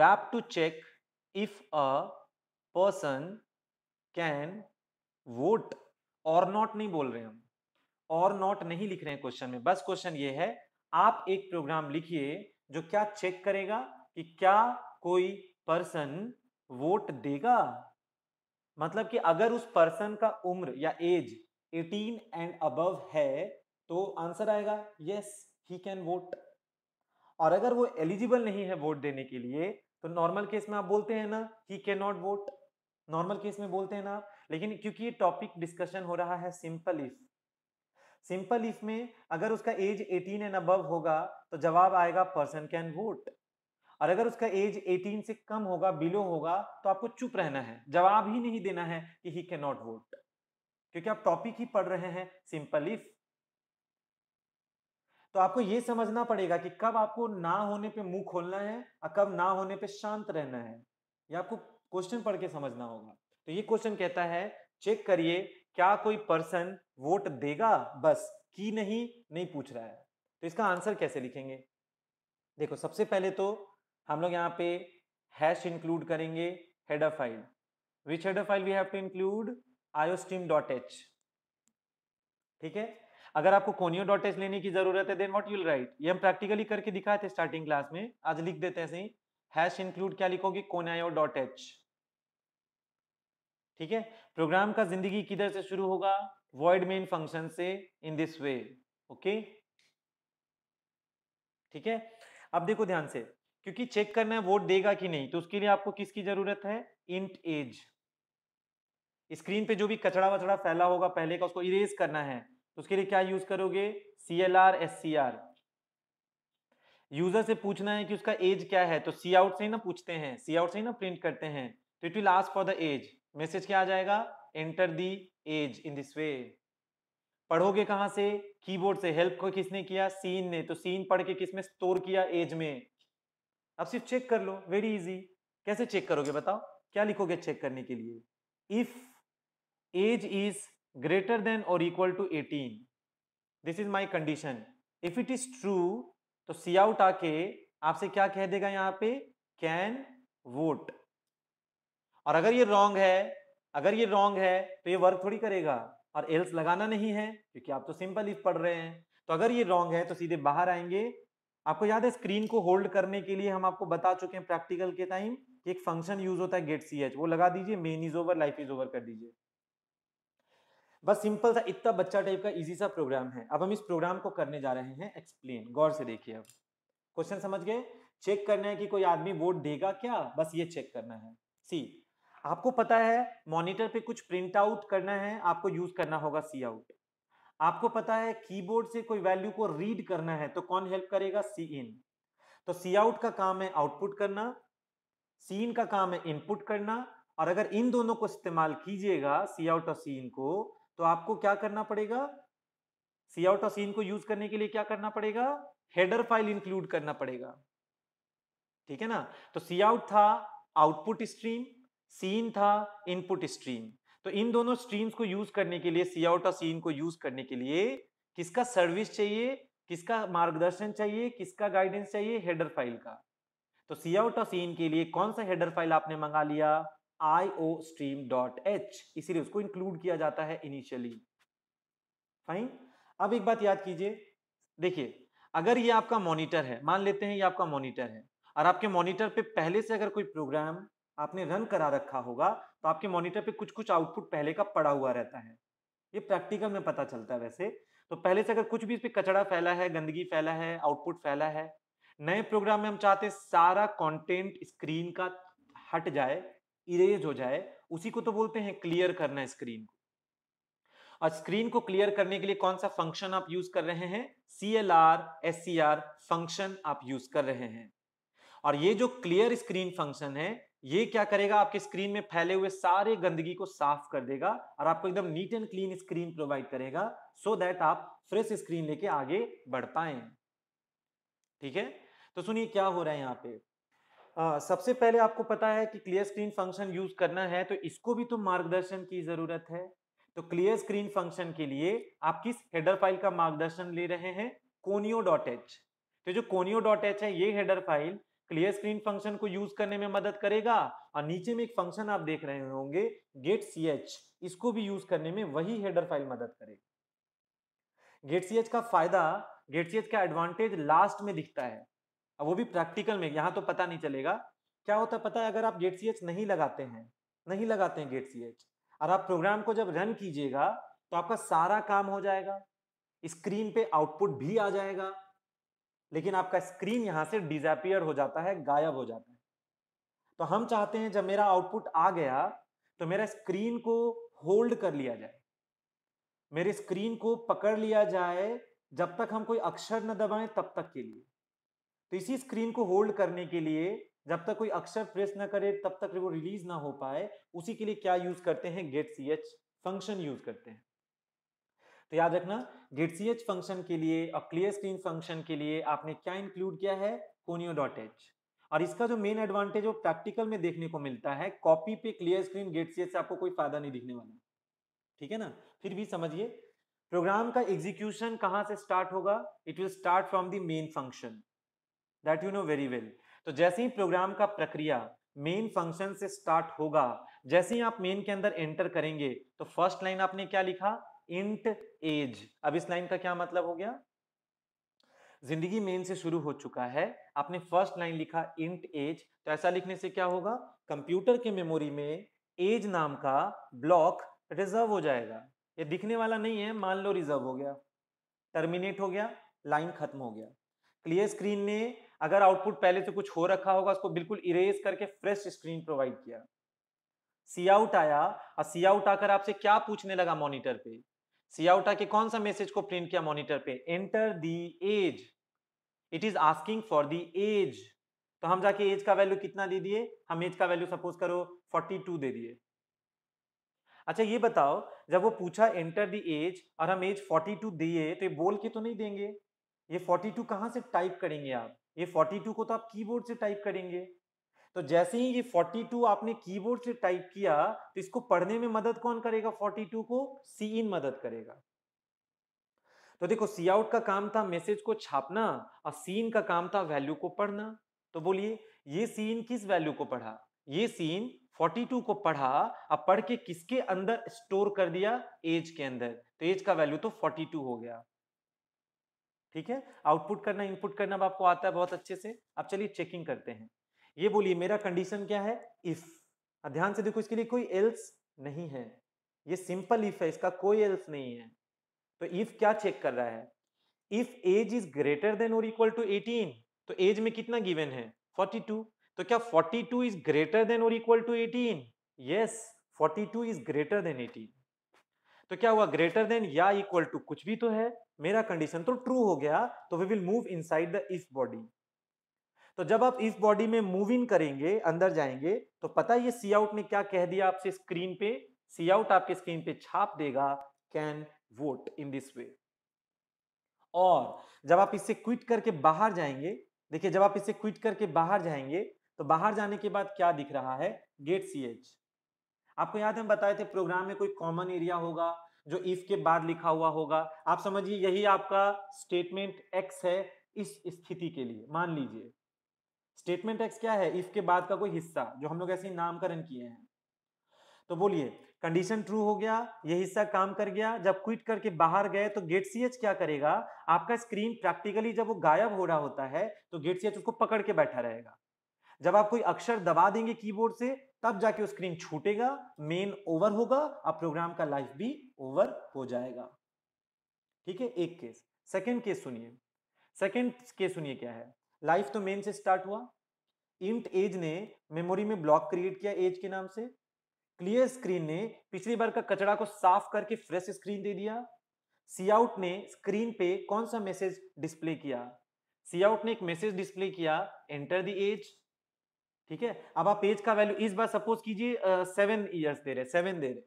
वैप to check if a person can vote और नॉट नहीं बोल रहे हम और नॉट नहीं लिख रहे हैं क्वेश्चन में बस क्वेश्चन ये है आप एक प्रोग्राम लिखिए जो क्या चेक करेगा कि क्या कोई पर्सन वोट देगा मतलब कि अगर उस पर्सन का उम्र या एज 18 एंड अबव है तो आंसर आएगा यस ही कैन वोट और अगर वो एलिजिबल नहीं है वोट देने के लिए तो नॉर्मल केस में आप बोलते हैं ना ही can not vote normal case में बोलते हैं ना लेकिन क्योंकि ये टॉपिक डिस्कशन हो रहा है सिंपल इफ सिंपल इफ में अगर उसका एज 18 एंड अबव होगा तो जवाब आएगा पर्सन कैन वोट और अगर उसका एज 18 से कम होगा बिलो होगा तो आपको चुप रहना है जवाब ही नहीं देना है कि ही कैन नॉट वोट क्योंकि आप टॉपिक ही पढ़ रहे हैं सिंपल इफ तो आपको यह समझना पड़ेगा कि कब आपको ना होने पे मुंह खोलना है और कब ना होने पे शांत रहना है ये आपको क्वेश्चन पढ़ के समझना होगा तो ये क्वेश्चन कहता है चेक करिए क्या कोई पर्सन वोट देगा बस की नहीं नहीं पूछ रहा है तो इसका आंसर कैसे लिखेंगे देखो सबसे पहले तो हम लोग यहाँ पे हैश इंक्लूड करेंगे header file which header file we have to include iostream dot H ठीक है अगर आपको कोनियो डॉट एच लेने की जरूरत है देन वॉट यूल राइट ये हम प्रैक्टिकली करके दिखाए थे स्टार्टिंग क्लास में आज लिख देते हैं सही हैश इंक्लूड क्या लिखोगे कोनियो डॉट एच ठीक है प्रोग्राम का जिंदगी किधर से शुरू होगा वॉइड मेन फंक्शन से इन दिस वे ओके ठीक है अब देखो ध्यान से क्योंकि चेक करना है वोट देगा कि नहीं तो उसके लिए आपको किसकी जरूरत है इंट एज स्क्रीन पे जो भी कचड़ा वचड़ा फैला होगा पहले का उसको इरेज करना है तो उसके लिए क्या यूज करोगे C L R S C R user से पूछना है कि उसका एज क्या है तो सी आउट से ही ना पूछते हैं सी आउट से ही ना प्रिंट करते हैं तो it will ask for the age message क्या आ जाएगा enter the age in this way पढ़ोगे कहाँ से कीबोर्ड से हेल्प को किसने किया सीन ने तो सीन पढ़ के किसमें स्टोर किया एज में आप सिर्फ चेक कर लो वेरी इजी कैसे चेक करोगे बताओ क्या लिखोगे चेक करने के लिए if age is greater than और equal to 18 this is my condition if it is true तो सी आउट आके आपसे क्या कह देगा यहाँ पे कैन वोट और अगर ये रॉन्ग है अगर ये रॉन्ग है तो ये वर्क थोड़ी करेगा और एल्स लगाना नहीं है क्योंकि आप तो सिंपल इफ पढ़ रहे हैं तो अगर ये रॉन्ग है तो सीधे बाहर आएंगे आपको याद है स्क्रीन को होल्ड करने के लिए हम आपको बता चुके हैं प्रैक्टिकल के टाइम एक फंक्शन यूज होता है गेट सी एच वो लगा दीजिए main is over life is over कर दीजिए बस सिंपल सा इतना बच्चा टाइप का इजी सा प्रोग्राम है अब हम इस प्रोग्राम को करने जा रहे हैं एक्सप्लेन गौर से देखिए अब क्वेश्चन समझ गए चेक करना है कि कोई आदमी वोट देगा क्या बस ये चेक करना है सी आपको पता है मॉनिटर पे कुछ प्रिंट आउट करना है आपको यूज करना होगा सी आउट आपको पता है कीबोर्ड से कोई वैल्यू को रीड करना है तो कौन हेल्प करेगा सी इन तो सी आउट का काम है आउटपुट करना सी इन का काम है इनपुट करना और अगर इन दोनों को इस्तेमाल कीजिएगा सी आउट और सी इन को तो आपको क्या करना पड़ेगा सी आउट और सी इन को यूज करने के लिए क्या करना पड़ेगा हेडर फाइल इंक्लूड करना पड़ेगा ठीक है ना तो सी आउट था आउटपुट स्ट्रीम सीन था इनपुट स्ट्रीम तो इन दोनों स्ट्रीम्स को यूज करने के लिए सी आउट और सीन को यूज करने के लिए किसका सर्विस चाहिए किसका मार्गदर्शन चाहिए किसका गाइडेंस चाहिए हेडर फाइल का तो सी आउट और सीन के लिए कौन सा हेडर फाइल आपने मंगा लिया I O stream dot H इसीलिए उसको इंक्लूड किया जाता है इनिशियली फाइन अब एक बात याद कीजिए देखिए अगर ये आपका मॉनिटर है मान लेते हैं ये आपका मॉनिटर है और आपके मॉनिटर पे पहले से अगर कोई प्रोग्राम आपने रन करा रखा होगा तो आपके मॉनिटर पे कुछ कुछ आउटपुट पहले का पड़ा हुआ रहता है ये प्रैक्टिकल में पता चलता है वैसे तो पहले से अगर कुछ भी इस पर कचड़ा फैला है गंदगी फैला है आउटपुट फैला है नए प्रोग्राम में हम चाहते हैं सारा कंटेंट स्क्रीन का हट जाए इरेज हो जाए उसी को तो बोलते हैं क्लियर करना स्क्रीन को और स्क्रीन को क्लियर करने के लिए कौन सा फंक्शन आप यूज कर रहे हैं C L R S C R function आप यूज कर रहे हैं और ये जो क्लियर स्क्रीन फंक्शन है ये क्या करेगा आपके स्क्रीन में फैले हुए सारे गंदगी को साफ कर देगा और आपको एकदम neat and clean screen provide करेगा सो so दैट आप फ्रेश स्क्रीन लेके आगे बढ़ पाए ठीक है तो सुनिए क्या हो रहा है यहाँ पे आ, सबसे पहले आपको पता है कि क्लियर स्क्रीन फंक्शन यूज करना है तो इसको भी तो मार्गदर्शन की जरूरत है तो क्लियर स्क्रीन फंक्शन के लिए आप किस हेडर फाइल का मार्गदर्शन ले रहे हैं कोनियो डॉट एच तो जो कोनियो डॉट एच है ये header file clear screen function को यूज करने में मदद करेगा और नीचे में एक फंक्शन आप देख रहे होंगे गेट सी एच इसको भी यूज करने में वही हेडर फाइल मदद करेगी गेट सी एच का फायदा गेट सी एच का एडवांटेज लास्ट में दिखता है अब वो भी प्रैक्टिकल में यहां तो पता नहीं चलेगा क्या होता पता है अगर आप गेट सी एच नहीं लगाते हैं नहीं लगाते हैं गेट सी एच और आप प्रोग्राम को जब रन कीजिएगा तो आपका सारा काम हो जाएगा स्क्रीन पे आउटपुट भी आ जाएगा लेकिन आपका स्क्रीन यहाँ से डिजापियर हो जाता है गायब हो जाता है तो हम चाहते हैं जब मेरा आउटपुट आ गया तो मेरा स्क्रीन को होल्ड कर लिया जाए मेरे स्क्रीन को पकड़ लिया जाए जब तक हम कोई अक्षर न दबाएं तब तक के लिए तो इसी स्क्रीन को होल्ड करने के लिए जब तक कोई अक्षर प्रेस ना करे तब तक वो रिलीज ना हो पाए उसी के लिए क्या यूज करते हैं get C H function use करते हैं तो याद रखना गेट सी एच फंक्शन के लिए और क्लियर स्क्रीन फंक्शन के लिए आपने क्या इंक्लूड किया है कोनियो डॉट एच और इसका जो मेन एडवांटेज वो प्रैक्टिकल में देखने को मिलता है कॉपी पे clear screen get C H से आपको कोई फायदा नहीं दिखने वाला ठीक है ना फिर भी समझिए प्रोग्राम का एग्जीक्यूशन कहाँ से स्टार्ट होगा it will start from the main function that you know very well तो जैसे ही प्रोग्राम का प्रक्रिया मेन फंक्शन से स्टार्ट होगा जैसे ही आप मेन के अंदर एंटर करेंगे तो फर्स्ट लाइन आपने क्या लिखा इंट एज अब इस लाइन का क्या मतलब हो गया जिंदगी मेन से शुरू हो चुका है आपने फर्स्ट लाइन लिखा इंट एज तो ऐसा लिखने से क्या होगा कंप्यूटर के मेमोरी में एज नाम का ब्लॉक रिजर्व हो जाएगा ये दिखने वाला नहीं है मान लो रिजर्व हो गया टर्मिनेट हो गया लाइन खत्म हो गया क्लियर स्क्रीन ने अगर आउटपुट पहले से कुछ हो रखा होगा उसको बिल्कुल इरेज करके फ्रेश स्क्रीन प्रोवाइड किया सी आउट आया और सी आउट आकर आपसे क्या पूछने लगा मॉनिटर पे सिया उठा के कौन सा मैसेज को प्रिंट किया मॉनिटर पे enter the age it is asking for the age तो हम जाके एज का वैल्यू कितना दे दिए हम एज का वैल्यू सपोज करो 42 दे दिए अच्छा ये बताओ जब वो पूछा एंटर दी एज और हम एज 42 दिए तो ये बोल के तो नहीं देंगे ये 42 टू कहाँ से टाइप करेंगे आप ये 42 को तो आप कीबोर्ड से टाइप करेंगे तो जैसे ही ये 42 आपने कीबोर्ड से टाइप किया तो इसको पढ़ने में मदद कौन करेगा 42 को सी इन मदद करेगा तो देखो सी आउट का काम था मैसेज को छापना और सी इन का काम था वैल्यू को पढ़ना तो बोलिए ये सी इन किस वैल्यू को पढ़ा ये सीन 42 को पढ़ा अब पढ़ के किसके अंदर स्टोर कर दिया एज के अंदर तो एज का वैल्यू तो 42 हो गया ठीक है आउटपुट करना इनपुट करना अब आपको आता है बहुत अच्छे से अब चलिए चेकिंग करते हैं ये बोलिए मेरा कंडीशन क्या है इफ हाँ, ध्यान से देखो इसके लिए कोई एल्स नहीं है ये सिंपल इफ है इसका कोई एल्स नहीं है तो इफ क्या चेक कर रहा है if age is greater than और इक्वल टू 18 तो एज में कितना गिवन है 42 तो क्या 42 टू इज ग्रेटर देन और equal to 18 yes 42 two is greater than 18 तो क्या हुआ ग्रेटर देन या इक्वल टू कुछ भी तो है मेरा कंडीशन तो ट्रू हो गया तो we will move inside the if body तो जब आप इफ बॉडी में मूव इन करेंगे अंदर जाएंगे तो पता ये सी आउट ने क्या कह दिया आपसे स्क्रीन पे सी आउट आपके स्क्रीन पे छाप देगा can vote in this way और जब आप इससे क्विट करके बाहर जाएंगे देखिए जब आप इससे क्विट करके बाहर जाएंगे तो बाहर जाने के बाद क्या दिख रहा है गेट सी एच आपको याद हम बताए थे प्रोग्राम में कोई कॉमन एरिया होगा जो इफ के बाद लिखा हुआ होगा आप समझिए यही आपका स्टेटमेंट एक्स है इस स्थिति के लिए मान लीजिए स्टेटमेंट एक्स क्या है इफ के बाद का कोई हिस्सा जो हम लोग ऐसे ही नामकरण किए हैं तो बोलिए कंडीशन ट्रू हो गया ये हिस्सा काम कर गया जब क्विट करके बाहर गए तो गेट सी एच क्या करेगा आपका स्क्रीन प्रैक्टिकली जब वो गायब हो रहा होता है तो गेट सी एच उसको पकड़ के बैठा रहेगा जब आप कोई अक्षर दबा देंगे कीबोर्ड से तब जाके वो स्क्रीन छूटेगा मेन ओवर होगा और प्रोग्राम का लाइफ भी ओवर हो जाएगा ठीक है एक केस सेकेंड केस सुनिए सेकेंड केस सुनिए क्या है लाइफ तो मेन से स्टार्ट हुआ इंट एज ने मेमोरी में ब्लॉक क्रिएट किया एज के नाम से क्लियर स्क्रीन ने पिछली बार का कचरा को साफ करके फ्रेश स्क्रीन दे दिया सीआउट ने स्क्रीन पे कौन सा मैसेज डिस्प्ले किया सीआउट ने एक मैसेज डिस्प्ले किया एंटर द एज ठीक है अब आप एज का वैल्यू इस बार सपोज कीजिए सेवन ईयर्स दे रहे सेवन दे रहे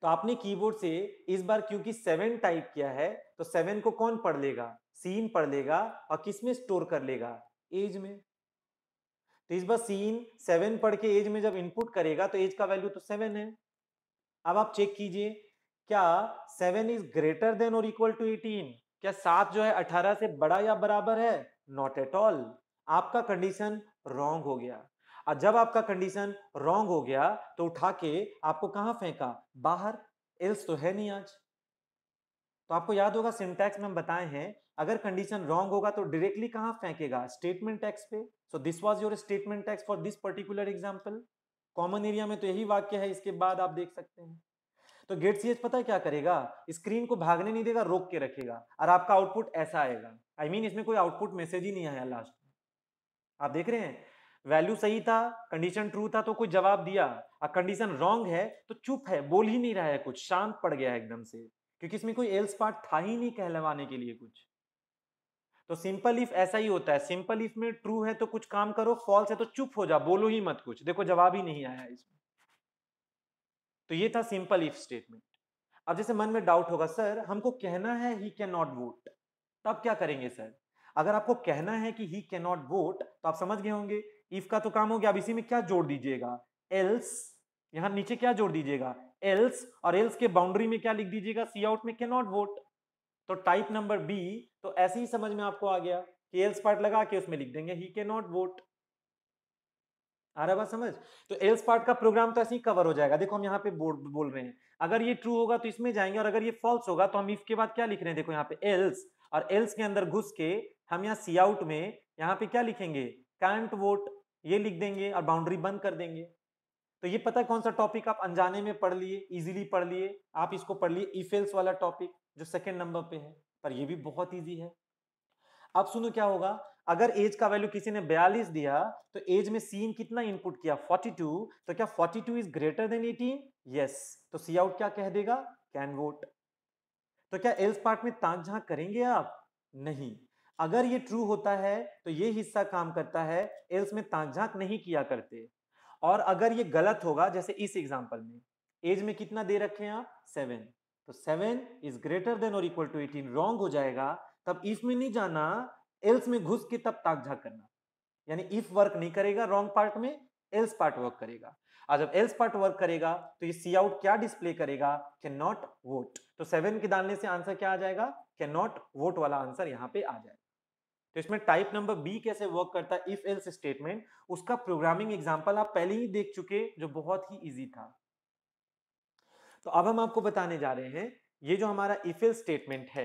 तो आपने कीबोर्ड से इस बार क्योंकि सेवन टाइप किया है तो सेवन को कौन पढ़ लेगा सीन पढ़ लेगा और किस में स्टोर कर लेगा एज में तो इस बार सीन सेवन पढ़ के एज में जब इनपुट करेगा तो एज का वैल्यू तो सेवन है अब आप चेक कीजिए क्या सेवन इज ग्रेटर देन और इक्वल टू एटीन क्या सात जो है अठारह से बड़ा या बराबर है नॉट एट ऑल आपका कंडीशन रॉन्ग हो गया और जब आपका कंडीशन रॉन्ग हो गया तो उठा के आपको कहां फेंका बाहर एल्स तो है नहीं आज तो आपको याद होगा सिंटैक्स में हम बताए हैं अगर कंडीशन रॉन्ग होगा तो डायरेक्टली कहां फेंकेगा स्टेटमेंट टैक्स पे so this was your statement tax for this particular example common area में तो यही वाक्य है इसके बाद आप देख सकते हैं तो गेट सी पता है क्या करेगा स्क्रीन को भागने नहीं देगा रोक के रखेगा और आपका आउटपुट ऐसा आएगा आई I मीन mean, इसमें कोई आउटपुट मैसेज ही नहीं आया लास्ट में आप देख रहे हैं वैल्यू सही था कंडीशन ट्रू था तो कोई जवाब दिया और कंडीशन रॉन्ग है तो चुप है बोल ही नहीं रहा है कुछ शांत पड़ गया है एकदम से क्योंकि इसमें कोई एल्स पार्ट था ही नहीं कहलवाने के लिए कुछ तो सिंपल इफ ऐसा ही होता है सिंपल इफ में ट्रू है तो कुछ काम करो फॉल्स है तो चुप हो जा बोलो ही मत कुछ देखो जवाब ही नहीं आया इसमें तो ये था सिंपल इफ स्टेटमेंट अब जैसे मन में डाउट होगा सर हमको कहना है ही कैन नॉट वोट तब क्या करेंगे सर अगर आपको कहना है कि ही कैन नॉट वोट तो आप समझ गए होंगे इफ का तो काम हो गया अब इसी में क्या जोड़ दीजिएगा एल्स यहां नीचे क्या जोड़ दीजिएगा एल्स और एल्स के बाउंड्री में क्या लिख दीजिएगा सी आउट में कैन नॉट वोट तो टाइप नंबर बी तो ऐसे ही समझ में आपको आ गया कि एल्स पार्ट लगा के उसमें लिख देंगे ही के नॉट वोट आ रहा बात समझ तो एल्स पार्ट का प्रोग्राम तो ऐसे ही कवर हो जाएगा देखो हम यहाँ पे बोल रहे हैं अगर ये ट्रू होगा तो इसमें जाएंगे और अगर ये फॉल्स होगा तो हम इफ के बाद क्या लिख रहे हैं देखो यहाँ पे एल्स और एल्स के अंदर घुस के हम यहाँ सी आउट में यहाँ पे क्या लिखेंगे कांट वोट ये लिख देंगे और बाउंड्री बंद कर देंगे तो ये पता है कौन सा टॉपिक आप अनजाने में पढ़ लिए इजीली पढ़ लिए आप इसको पढ़ लिए इफेल्स वाला टॉपिक जो सेकंड नंबर पे है पर ये भी बहुत ईजी है अब सुनो क्या होगा अगर एज का वैल्यू किसी ने 42 दिया तो एज में सीन कितना इनपुट किया 42 तो क्या 42 two is greater than 18 yes तो सी आउट क्या कह देगा कैन वोट तो क्या एल्स पार्ट में ताक झांक करेंगे आप नहीं अगर ये ट्रू होता है तो ये हिस्सा काम करता है एल्स में ताक झांक नहीं किया करते और अगर ये गलत होगा जैसे इस एग्जाम्पल में एज में कितना दे रखे हैं आप सेवन तो सेवन इज ग्रेटर देन और इक्वल टू एटीन रॉन्ग हो जाएगा तब इफ में नहीं जाना एल्स में घुस के तब ताक झाक करना यानी इफ वर्क नहीं करेगा रॉन्ग पार्ट में एल्स पार्ट वर्क करेगा आज जब एल्स पार्ट वर्क करेगा तो ये सी आउट क्या डिस्प्ले करेगा कैन नॉट वोट तो सेवन के डालने से आंसर क्या आ जाएगा कैन नॉट वोट वाला आंसर यहाँ पे आ जाएगा तो इसमें टाइप नंबर बी कैसे वर्क करता है इफ एल्स स्टेटमेंट उसका प्रोग्रामिंग एग्जाम्पल आप पहले ही देख चुके जो बहुत ही ईजी था तो अब हम आपको बताने जा रहे हैं ये जो हमारा इफिल स्टेटमेंट है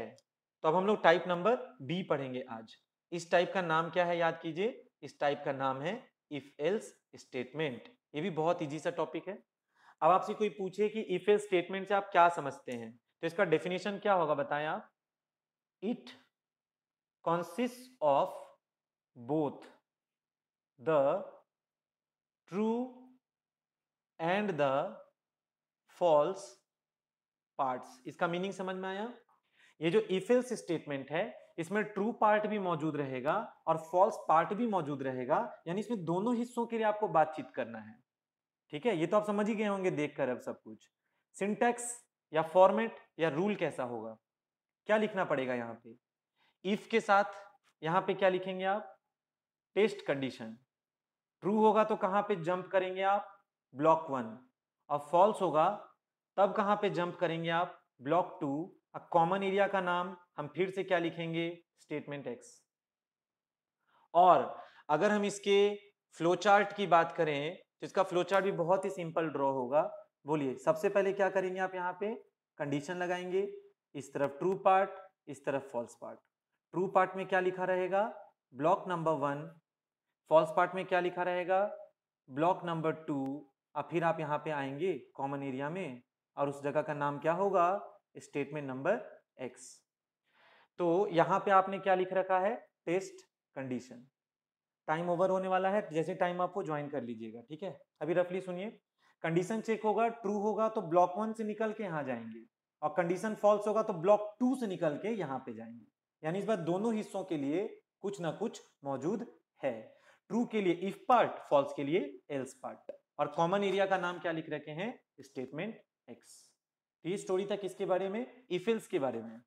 तो अब हम लोग टाइप नंबर बी पढ़ेंगे आज इस टाइप का नाम क्या है याद कीजिए इस टाइप का नाम है इफ एल्स स्टेटमेंट ये भी बहुत ईजी सा टॉपिक है अब आपसे कोई पूछे कि इफ एल्स स्टेटमेंट से आप क्या समझते हैं तो इसका डेफिनेशन क्या होगा बताएं आप it consist of both the true and the false parts इसका मीनिंग समझ में आया ये जो इफिल्स स्टेटमेंट है इसमें ट्रू पार्ट भी मौजूद रहेगा और फॉल्स पार्ट भी मौजूद रहेगा यानी इसमें दोनों हिस्सों के लिए आपको बातचीत करना है ठीक है ये तो आप समझ ही गए होंगे देखकर अब सब कुछ सिंटेक्स या फॉर्मेट या रूल कैसा होगा क्या लिखना पड़ेगा यहाँ पे इफ के साथ यहाँ पे क्या लिखेंगे आप टेस्ट कंडीशन ट्रू होगा तो कहाँ पे जंप करेंगे आप ब्लॉक वन और फॉल्स होगा तब कहाँ पे जंप करेंगे आप block two a common area का नाम हम फिर से क्या लिखेंगे स्टेटमेंट एक्स और अगर हम इसके फ्लो चार्ट की बात करें तो इसका फ्लो चार्ट भी बहुत ही सिंपल ड्रॉ होगा बोलिए सबसे पहले क्या करेंगे आप यहाँ पे कंडीशन लगाएंगे इस तरफ ट्रू पार्ट इस तरफ फॉल्स पार्ट ट्रू पार्ट में क्या लिखा रहेगा block number one false part में क्या लिखा रहेगा ब्लॉक नंबर टू अब फिर आप यहाँ पे आएंगे कॉमन एरिया में और उस जगह का नाम क्या होगा स्टेटमेंट नंबर एक्स तो यहाँ पे आपने क्या लिख रखा है टेस्ट कंडीशन टाइम ओवर होने वाला है जैसे टाइम आपको ज्वाइन कर लीजिएगा ठीक है अभी रफली सुनिए कंडीशन चेक होगा ट्रू होगा तो ब्लॉक वन से निकल के यहाँ जाएंगे और कंडीशन फॉल्स होगा तो ब्लॉक टू से निकल के यहाँ पे जाएंगे यानी इस बार दोनों हिस्सों के लिए कुछ ना कुछ मौजूद है ट्रू के लिए इफ पार्ट फॉल्स के लिए एल्स पार्ट और कॉमन एरिया का नाम क्या लिख रखे हैं स्टेटमेंट एक्स तो ये स्टोरी था किसके बारे में इफिल्स के बारे में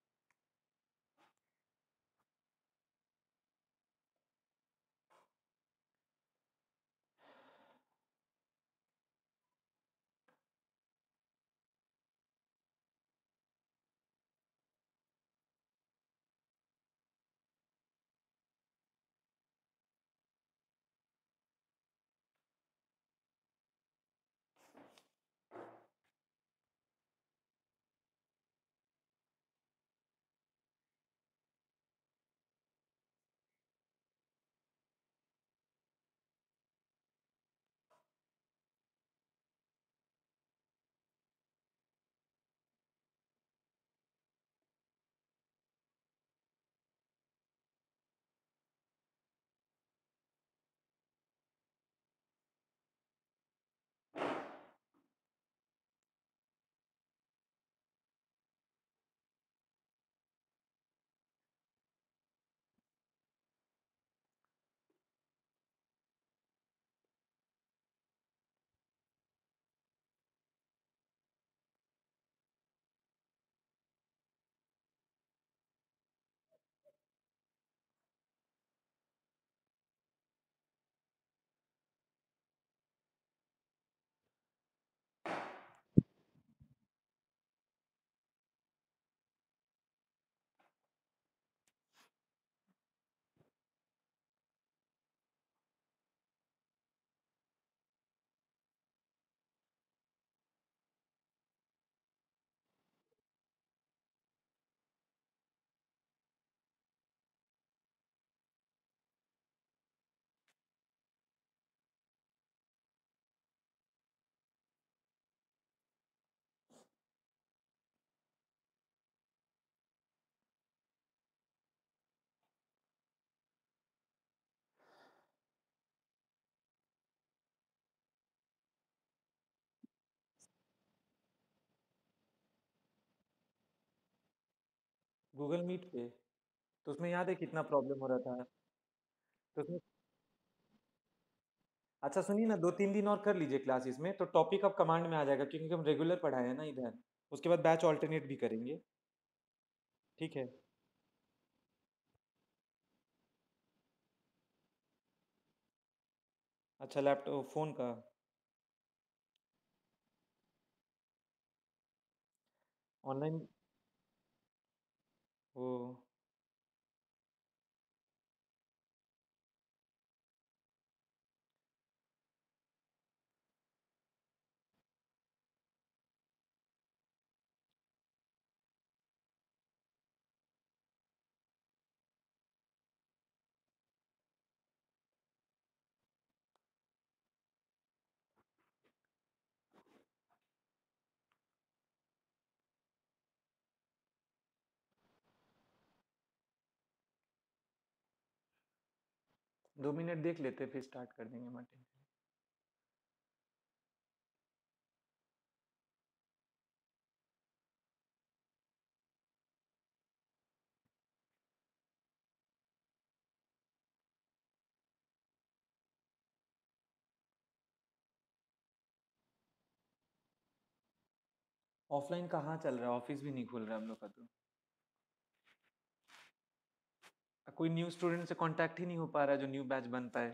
गूगल मीट पे तो उसमें याद है कितना प्रॉब्लम हो रहा था तो उसमें अच्छा सुनिए ना दो तीन दिन और कर लीजिए क्लास इसमें तो टॉपिक अब कमांड में आ जाएगा क्योंकि हम रेगुलर पढ़ाए हैं ना इधर उसके बाद बैच ऑल्टरनेट भी करेंगे ठीक है अच्छा लैपटॉप फ़ोन का ऑनलाइन 我。दो मिनट देख लेते फिर स्टार्ट कर देंगे मटन ऑफलाइन कहाँ चल रहा है ऑफिस भी नहीं खुल रहा हम लोग का तो कोई न्यू स्टूडेंट से कांटेक्ट ही नहीं हो पा रहा जो न्यू बैच बन पाए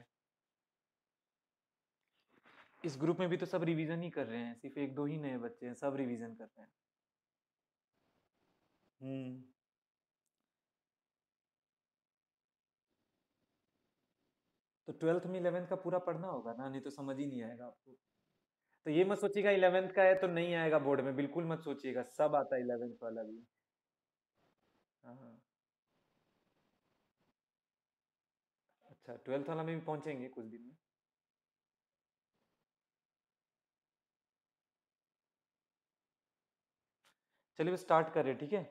इस ग्रुप में भी तो सब रिवीजन ही कर रहे हैं सिर्फ एक दो ही नए बच्चे हैं सब रिवीजन कर रहे हैं हम्म तो ट्वेल्थ में इलेवेंथ का पूरा पढ़ना होगा ना नहीं तो समझ ही नहीं आएगा आपको तो ये मत सोचिएगा इलेवेंथ का है तो नहीं आएगा बोर्ड में बिल्कुल मत सोचिएगा सब आता है इलेवेंथ वाला भी हाँ, हाँ। अच्छा ट्वेल्थ वाला में भी पहुंचेंगे कुछ दिन में चलिए स्टार्ट कर रहे ठीक है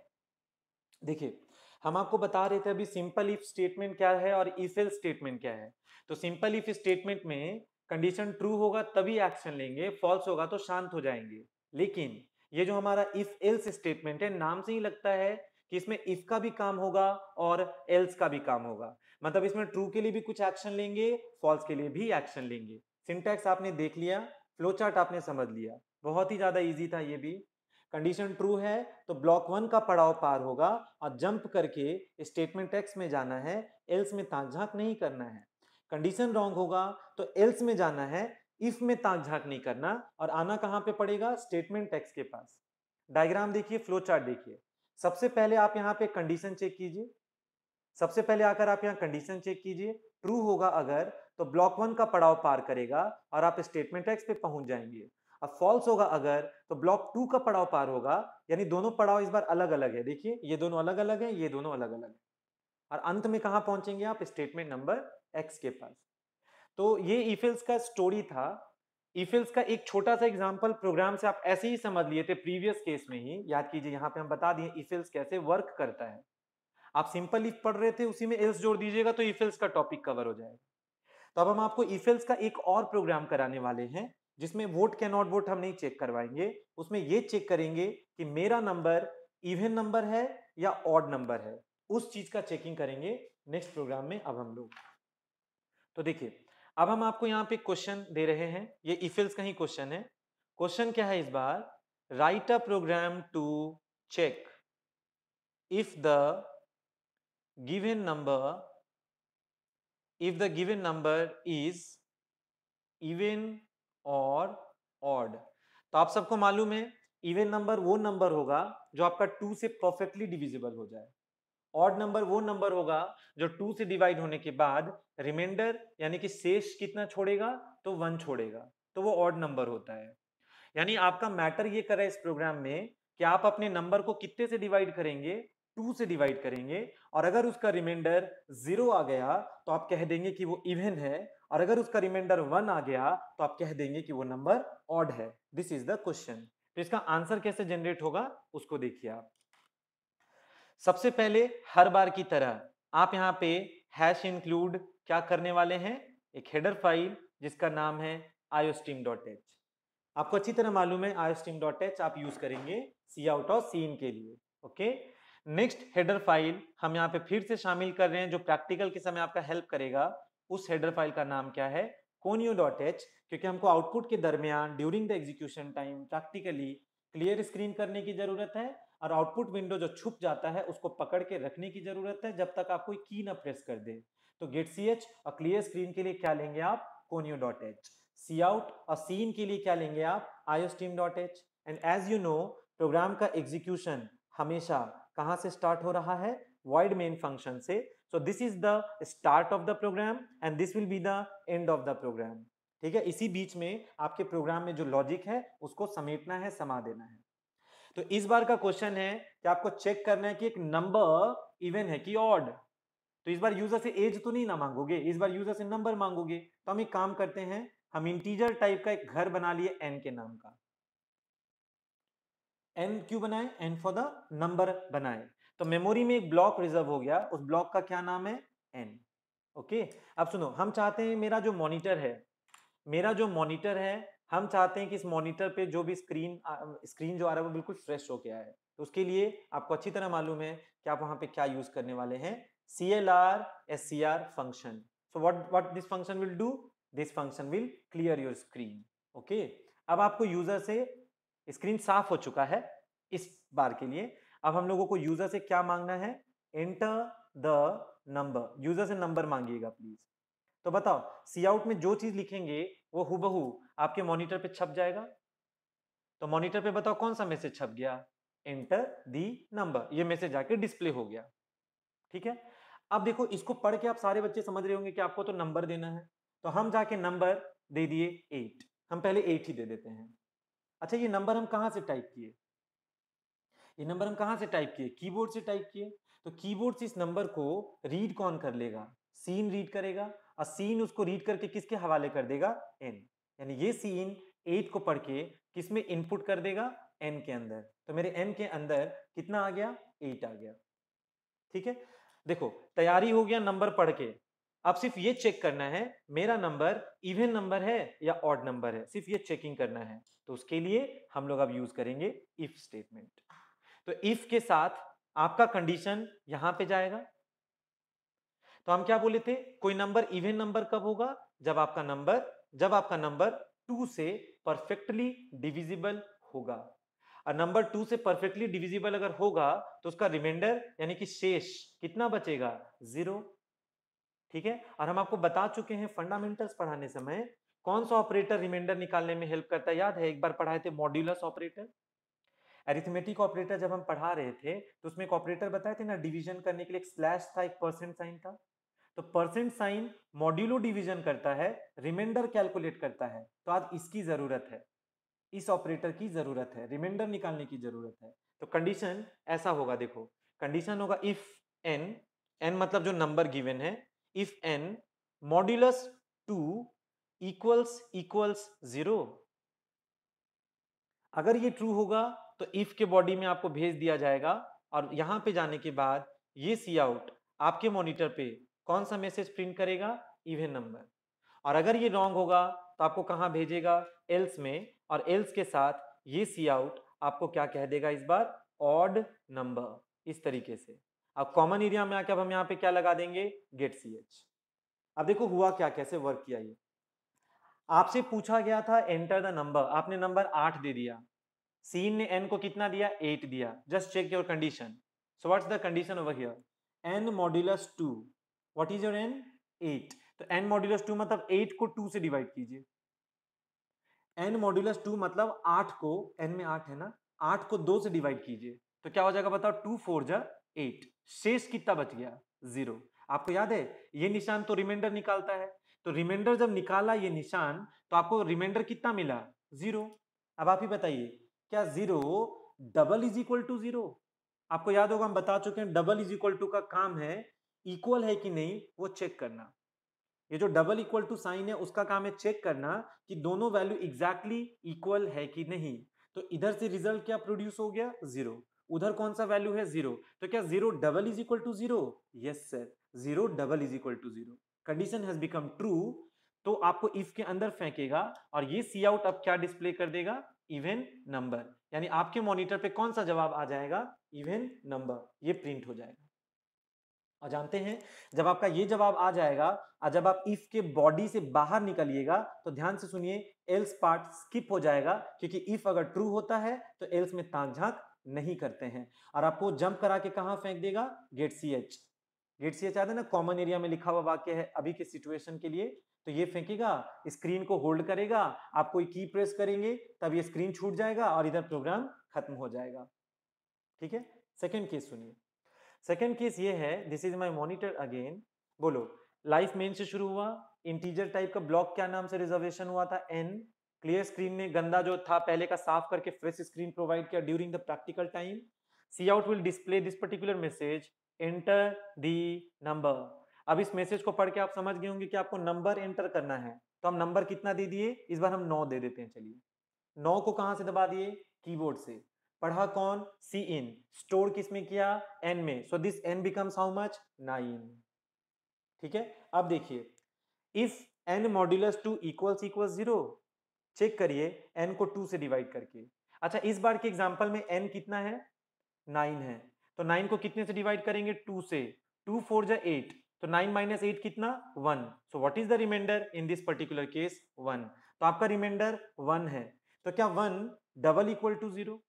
देखिए हम आपको बता रहे थे अभी सिंपल इफ स्टेटमेंट क्या है और इफ स्टेटमेंट क्या है तो सिंपल इफ स्टेटमेंट में कंडीशन ट्रू होगा तभी एक्शन लेंगे फॉल्स होगा तो शांत हो जाएंगे लेकिन ये जो हमारा इफ एल्स स्टेटमेंट है नाम से ही लगता है कि इसमें इफ का भी काम होगा और एल्स का भी काम होगा मतलब इसमें ट्रू के लिए भी कुछ एक्शन लेंगे फॉल्स के लिए भी एक्शन लेंगे सिंटैक्स आपने देख लिया फ्लो चार्ट आपने समझ लिया बहुत ही ज्यादा इजी था ये भी कंडीशन ट्रू है तो ब्लॉक वन का पड़ाव पार होगा और जंप करके स्टेटमेंट टेक्स में जाना है एल्स में ताक झाक नहीं करना है कंडीशन रॉन्ग होगा तो एल्स में जाना है इफ में ताक झाक नहीं करना और आना कहाँ पे पड़ेगा स्टेटमेंट टेक्स के पास डायग्राम देखिए फ्लो चार्ट देखिए सबसे पहले आप यहाँ पे कंडीशन चेक कीजिए सबसे पहले आकर आप यहाँ कंडीशन चेक कीजिए ट्रू होगा अगर तो ब्लॉक वन का पड़ाव पार करेगा और आप स्टेटमेंट एक्स पे पहुंच जाएंगे अब फॉल्स होगा अगर तो ब्लॉक टू का पड़ाव पार होगा यानी दोनों पड़ाव इस बार अलग अलग है देखिए ये दोनों अलग अलग है ये दोनों अलग अलग है और अंत में कहाँ पहुंचेंगे आप स्टेटमेंट नंबर एक्स के पास तो ये ईफिल्स का स्टोरी था ईफिल्स का एक छोटा सा एग्जाम्पल प्रोग्राम से आप ऐसे ही समझ लिए थे प्रीवियस केस में ही याद कीजिए यहाँ पे हम बता दिए ईफिल्स कैसे वर्क करता है आप सिंपल इफ पढ़ रहे थे उसी में एल्स जोड़ दीजिएगा तो इफेल्स e का टॉपिक कवर हो जाएगा तो अब हम आपको इफेल्स e का एक और प्रोग्राम कराने वाले हैं जिसमें वोट कैन नॉट वोट हम नहीं चेक करवाएंगे उसमें ये चेक करेंगे कि मेरा नंबर इवन नंबर है या ऑड नंबर है उस चीज का चेकिंग करेंगे नेक्स्ट प्रोग्राम में अब हम लोग तो देखिए अब हम आपको यहाँ पे क्वेश्चन दे रहे हैं ये इफेल्स e का ही क्वेश्चन है क्वेश्चन क्या है इस बार write a program to check if the given number if the given number is even or odd तो आप सबको मालूम है इवन नंबर वो नंबर होगा जो आपका टू से परफेक्टली डिविजिबल हो जाए ऑड नंबर वो नंबर होगा जो टू से डिवाइड होने के बाद रिमाइंडर यानी कि शेष कितना छोड़ेगा तो वन छोड़ेगा तो वो ऑड नंबर होता है यानी आपका मैटर ये करा है इस प्रोग्राम में कि आप अपने नंबर को कितने से डिवाइड करेंगे टू से डिवाइड करेंगे और अगर उसका रिमाइंडर जीरो आ गया तो आप कह देंगे कि वो इवन है और अगर उसका रिमाइंडर वन आ गया तो आप कह देंगे कि वो नंबर ऑड है दिस इज द क्वेश्चन तो इसका आंसर कैसे जनरेट होगा उसको देखिए आप सबसे पहले हर बार की तरह आप यहाँ पे हैश इंक्लूड क्या करने वाले हैं एक हेडर फाइल जिसका नाम है iostream.h आपको अच्छी तरह मालूम है iostream.h आप यूज करेंगे सी आउट ऑफ सीन के लिए okay okay? Next header file हम यहाँ पे फिर से शामिल कर रहे हैं जो प्रैक्टिकल के समय आपका हेल्प करेगा उस हेडर फाइल का नाम क्या है कोनियो डॉट एच क्योंकि हमको आउटपुट के दरमियान during the execution time practically clear screen करने की जरूरत है और आउटपुट विंडो जो छुप जाता है उसको पकड़ के रखने की जरूरत है जब तक आप कोई की ना प्रेस कर दे तो गेट सी एच और क्लियर स्क्रीन के लिए क्या लेंगे आप conio dot H C out और सीन के लिए क्या लेंगे आप iostream dot H and as you know program का एग्जीक्यूशन हमेशा कहाँ से स्टार्ट हो रहा है void main function से so this is the start of the program and this will be the end of the program ठीक है इसी बीच में आपके प्रोग्राम में जो लॉजिक है उसको समेटना है समा देना है तो इस बार का क्वेश्चन है कि आपको चेक करना है कि एक नंबर इवन है कि ऑड तो इस बार यूजर से एज तो नहीं ना मांगोगे इस बार यूजर से नंबर मांगोगे तो हम एक काम करते हैं हम इंटीजर टाइप का एक घर बना लिए एन के नाम का एन क्यू बनाए एन फॉर द नंबर बनाए तो मेमोरी में एक ब्लॉक रिजर्व हो गया उस ब्लॉक का क्या नाम है एन ओके okay? अब सुनो हम चाहते हैं मेरा जो मॉनिटर है मेरा जो मॉनिटर है हम चाहते हैं कि इस मॉनिटर पे जो भी स्क्रीन स्क्रीन जो आ रहा है वो बिल्कुल फ्रेश गया है तो उसके लिए आपको अच्छी तरह मालूम है कि आप वहां पे क्या यूज करने वाले हैं C L R S C R function so what what this function will do this function will clear your screen okay अब आपको यूजर से स्क्रीन साफ हो चुका है इस बार के लिए अब हम लोगों को यूजर से क्या मांगना है एंटर द नंबर यूजर से नंबर मांगिएगा प्लीज तो बताओ सी आउट में जो चीज लिखेंगे वो हुबहू आपके मॉनिटर पे छप जाएगा तो मॉनिटर पे बताओ कौन सा मैसेज छप गया एंटर दी नंबर ये मैसेज आके डिस्प्ले हो गया ठीक है अब देखो इसको पढ़ के आप सारे बच्चे समझ रहे होंगे कि आपको तो नंबर देना है तो हम जाके नंबर दे दिए एट हम पहले एट ही दे देते हैं अच्छा ये नंबर हम कहाँ से टाइप किए ये नंबर हम कहाँ से टाइप किए कीबोर्ड से टाइप किए तो कीबोर्ड से इस नंबर को रीड कौन कर लेगा सीन रीड करेगा और सीन उसको रीड करके किसके हवाले कर देगा एन यानी ये सीन एट को पढ़ के किस में इनपुट कर देगा एन के अंदर तो मेरे एन के अंदर कितना आ गया एट आ गया ठीक है देखो तैयारी हो गया नंबर पढ़ के आप सिर्फ ये चेक करना है मेरा नंबर इवन नंबर है या ऑड नंबर है सिर्फ ये चेकिंग करना है तो उसके लिए हम लोग अब यूज करेंगे इफ स्टेटमेंट तो इफ के साथ आपका कंडीशन यहां पे जाएगा तो हम क्या बोले थे कोई नंबर इवन नंबर कब होगा जब आपका नंबर जब आपका नंबर टू से परफेक्टली डिविजिबल होगा और नंबर टू से परफेक्टली डिविजिबल अगर होगा तो उसका रिमाइंडर यानी कि शेष कितना बचेगा जीरो ठीक है और हम आपको बता चुके हैं फंडामेंटल्स पढ़ाने समय कौन सा ऑपरेटर रिमाइंडर निकालने में हेल्प करता है याद है एक बार पढ़ाए थे मॉड्यूलस ऑपरेटर एरिथमेटिक ऑपरेटर जब हम पढ़ा रहे थे तो उसमें एक ऑपरेटर बताए थे ना डिवीजन करने के लिए एक स्लैश था एक परसेंट साइन था तो परसेंट साइन मॉड्यूलो डिवीजन करता है रिमाइंडर कैलकुलेट करता है तो आज इसकी जरूरत है इस ऑपरेटर की जरूरत है रिमाइंडर निकालने की जरूरत है तो कंडीशन ऐसा होगा देखो कंडीशन होगा इफ एन एन मतलब जो नंबर गिवन है if n modulus 2 equals equals zero अगर ये ट्रू होगा तो इफ के बॉडी में आपको भेज दिया जाएगा और यहां पे जाने के बाद ये सी आउट आपके मॉनिटर पे कौन सा मैसेज प्रिंट करेगा इवेन नंबर और अगर ये रॉन्ग होगा तो आपको कहाँ भेजेगा एल्स में और एल्स के साथ ये सी आउट आपको क्या कह देगा इस बार ऑड नंबर इस तरीके से अब कॉमन एरिया में आके अब हम यहाँ पे क्या लगा देंगे गेट सी एच अब देखो हुआ क्या कैसे वर्क किया ये आपसे पूछा गया था एंटर द नंबर आपने नंबर आठ दे दिया सीन ने एन को कितना दिया एट दिया just check your condition so what's the condition over here n modulus two what is your n eight तो एन मॉड्यूलस टू मतलब एट को टू से डिवाइड कीजिए एन मॉड्यूलस टू मतलब आठ को एन में आठ है ना आठ को दो से डिवाइड कीजिए तो क्या हो जाएगा बताओ टू फोर जा एट शेष कितना बच गया जीरो आपको याद है ये निशान तो रिमाइंडर निकालता है तो रिमाइंडर जब निकाला ये निशान तो आपको रिमाइंडर कितना मिला जीरो अब आप ही बताइए क्या zero double is equal to zero आपको याद होगा हम बता चुके हैं डबल इज इक्वल टू का काम है इक्वल है कि नहीं वो चेक करना ये जो डबल इक्वल टू साइन है उसका काम है चेक करना कि दोनों वैल्यू एग्जैक्टली इक्वल है कि नहीं तो इधर से रिजल्ट क्या प्रोड्यूस हो गया जीरो उधर कौन सा वैल्यू है जीरो तो क्या zero double is equal to zero yes sir zero double is equal to zero condition has become true तो आपको इफ के अंदर फेंकेगा और ये सी आउट अब क्या डिस्प्ले कर देगा इवन नंबर यानी आपके मॉनिटर पे कौन सा जवाब आ जाएगा इवन नंबर ये प्रिंट हो जाएगा और जानते हैं जब आपका ये जवाब आ जाएगा और जब आप इफ के बॉडी से बाहर निकलिएगा तो ध्यान से सुनिए एल्स पार्ट स्किप हो जाएगा क्योंकि इफ अगर ट्रू होता है तो एल्स में ताक झांक नहीं करते हैं और आपको जंप करा के कहाँ फेंक देगा get C H get C H आते ना कॉमन एरिया में लिखा हुआ वाक्य है अभी के सिचुएशन के लिए तो ये फेंकेगा स्क्रीन को होल्ड करेगा आप कोई की प्रेस करेंगे तब ये स्क्रीन छूट जाएगा और इधर प्रोग्राम खत्म हो जाएगा ठीक है सेकेंड केस सुनिए सेकेंड केस ये है this is my monitor again बोलो लाइफ मेन से शुरू हुआ इंटीजर टाइप का ब्लॉक क्या नाम से रिजर्वेशन हुआ था एन क्लियर स्क्रीन ने गंदा जो था पहले का साफ करके फ्रेश स्क्रीन प्रोवाइड किया during the practical time c out will display this particular message enter the number अब इस मैसेज को पढ़ के आप समझ गए होंगे कि आपको नंबर एंटर करना है तो हम नंबर कितना दे दिए इस बार हम नौ दे देते हैं चलिए नौ को कहाँ से दबा दिए कीबोर्ड से पढ़ा कौन सी इन स्टोर किस में किया एन में so this n becomes how much nine ठीक है अब देखिए if n modulus two equals equal zero check करिए एन को टू से डिवाइड करके अच्छा इस बार के एग्जाम्पल में एन कितना है नाइन है तो नाइन को कितने से डिवाइड करेंगे टू से टू फोर जा एट तो नाइन माइनस एट कितना one so what is the remainder in this particular case one तो आपका रिमाइंडर वन है तो क्या one double equal to zero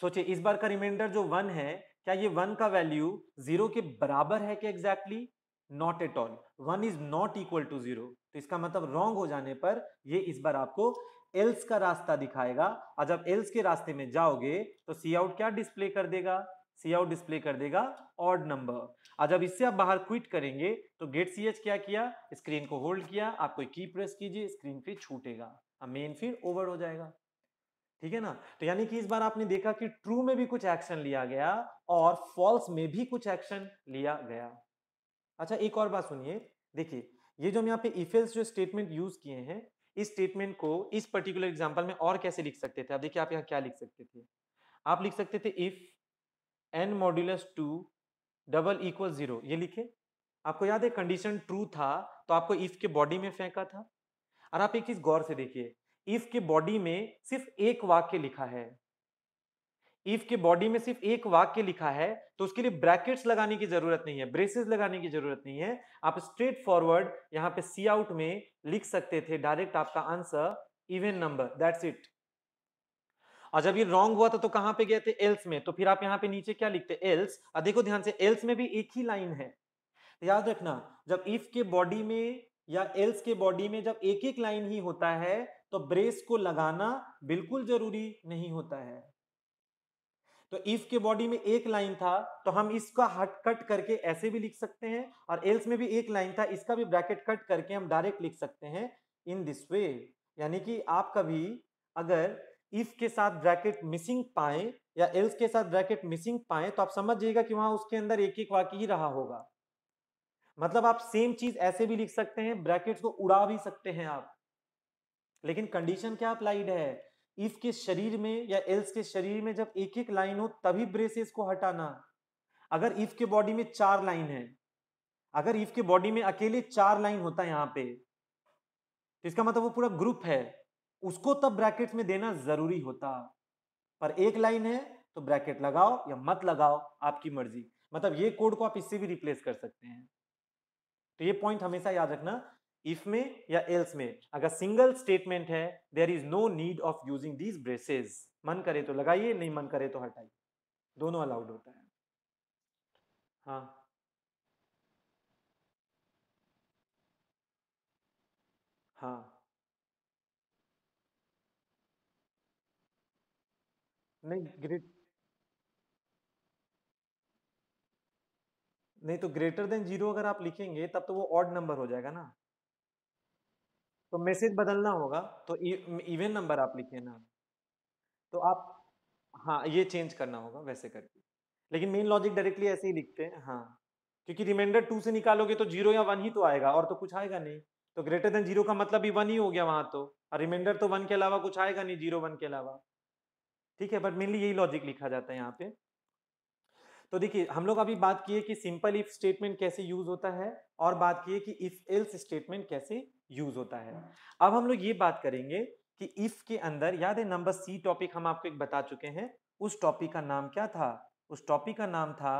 सोचिए इस बार का रिमाइंडर जो वन है क्या ये वन का वैल्यू जीरो के बराबर है क्या exactly exactly? Not at all one is not equal to zero तो इसका मतलब रॉन्ग हो जाने पर ये इस बार आपको एल्स का रास्ता दिखाएगा और जब एल्स के रास्ते में जाओगे तो सी आउट क्या डिस्प्ले कर देगा सी आउट डिस्प्ले कर देगा ऑड नंबर और जब इससे आप बाहर क्विट करेंगे तो गेट सी एच क्या किया स्क्रीन को होल्ड किया आप कोई की प्रेस कीजिए स्क्रीन फिर छूटेगा मेन फिर ओवर हो जाएगा ठीक है ना तो यानी कि इस बार आपने देखा कि ट्रू में भी कुछ एक्शन लिया गया और फॉल्स में भी कुछ एक्शन लिया गया अच्छा एक और बात सुनिए देखिए ये जो हम यहाँ पे इफेल्स जो स्टेटमेंट यूज किए हैं इस स्टेटमेंट को इस पर्टिकुलर एग्जाम्पल में और कैसे लिख सकते थे आप देखिए आप यहाँ क्या लिख सकते थे आप लिख सकते थे if n modulus two double equal zero ये लिखे आपको याद है कंडीशन ट्रू था तो आपको इफ के बॉडी में फेंका था और आप एक चीज गौर से देखिए इफ के बॉडी में सिर्फ एक वाक्य लिखा है इफ के बॉडी में सिर्फ एक वाक्य लिखा है तो उसके लिए ब्रैकेट्स लगाने की जरूरत नहीं है ब्रेसेस लगाने की जरूरत नहीं है आप स्ट्रेट फॉरवर्ड यहाँ पे सी आउट में लिख सकते थे डायरेक्ट आपका answer even number that's it और जब ये रॉन्ग हुआ था तो कहां पे गए थे एल्स में तो फिर आप यहाँ पे नीचे क्या लिखते एल्स और देखो ध्यान से एल्स में भी एक ही लाइन है तो याद रखना जब इफ के बॉडी में या एल्स के बॉडी में जब एक एक लाइन ही होता है तो ब्रेस को लगाना बिल्कुल जरूरी नहीं होता है तो इफ के बॉडी में एक लाइन था तो हम इसका हट कट करके ऐसे भी लिख सकते हैं और एल्स में भी एक लाइन था इसका भी ब्रैकेट कट करके हम डायरेक्ट लिख सकते हैं इन दिस वे यानी कि आप कभी अगर इफ के साथ ब्रैकेट मिसिंग पाए या एल्स के साथ ब्रैकेट मिसिंग पाए तो आप समझ जाइएगा कि वहां उसके अंदर एक एक वाक्य ही रहा होगा मतलब आप सेम चीज ऐसे भी लिख सकते हैं ब्रैकेट को उड़ा भी सकते हैं आप लेकिन कंडीशन क्या अप्लाइड है के शरीर में या एल्स के शरीर में जब एक एक लाइन हो तभी ब्रेसेस को हटाना अगर इफ के बॉडी में चार लाइन है अगर इफ के बॉडी में अकेले चार लाइन होता है यहाँ पे तो इसका मतलब वो पूरा ग्रुप है उसको तब ब्रैकेट में देना जरूरी होता पर एक लाइन है तो ब्रैकेट लगाओ या मत लगाओ आपकी मर्जी मतलब ये कोड को आप इससे भी रिप्लेस कर सकते हैं तो ये पॉइंट हमेशा याद रखना इफ में या एल्स में अगर सिंगल स्टेटमेंट है there is no need of using these braces मन करे तो लगाइए नहीं मन करे तो हटाइए दोनों अलाउड होता है हाँ हाँ नहीं ग्रेट नहीं तो ग्रेटर देन जीरो अगर आप लिखेंगे तब तो वो ऑड नंबर हो जाएगा ना तो मैसेज बदलना होगा तो इवन e, नंबर आप लिखिए ना तो आप हाँ ये चेंज करना होगा वैसे करके लेकिन मेन लॉजिक डायरेक्टली ऐसे ही लिखते हैं हाँ क्योंकि रिमाइंडर टू से निकालोगे तो जीरो या वन ही तो आएगा और तो कुछ आएगा नहीं तो ग्रेटर देन जीरो का मतलब ही वन ही हो गया वहां तो और रिमाइंडर तो वन के अलावा कुछ आएगा नहीं जीरो वन के अलावा ठीक है बट मेनली यही लॉजिक लिखा जाता है यहाँ पे तो देखिए हम लोग अभी बात किए कि सिंपल इफ स्टेटमेंट कैसे यूज होता है और बात किए कि इफ एल्स स्टेटमेंट कैसे यूज होता है अब हम लोग ये बात करेंगे कि इफ के अंदर याद है नंबर सी टॉपिक हम आपको एक बता चुके हैं उस टॉपिक का नाम क्या था उस टॉपिक का नाम था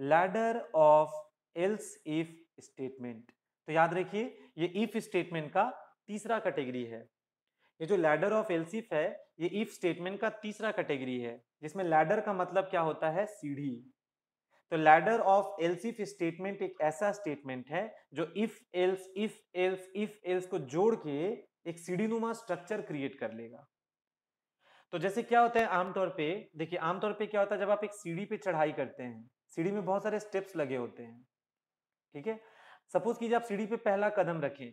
ladder of else if statement तो याद रखिए ये इफ स्टेटमेंट का तीसरा कैटेगरी है ये जो लैडर ऑफ इफ है ये इफ स्टेटमेंट का तीसरा कैटेगरी है जिसमें लैडर का मतलब क्या होता है सीढ़ी तो ladder of else if statement एक ऐसा स्टेटमेंट है जो if else if else if else को जोड़ के एक सीढ़ीनुमा स्ट्रक्चर क्रिएट कर लेगा तो जैसे क्या होता है आमतौर पे देखिए आमतौर पे क्या होता है जब आप एक सीढ़ी पे चढ़ाई करते हैं सीढ़ी में बहुत सारे स्टेप्स लगे होते हैं ठीक है सपोज कीजिए आप सीढ़ी पे पहला कदम रखें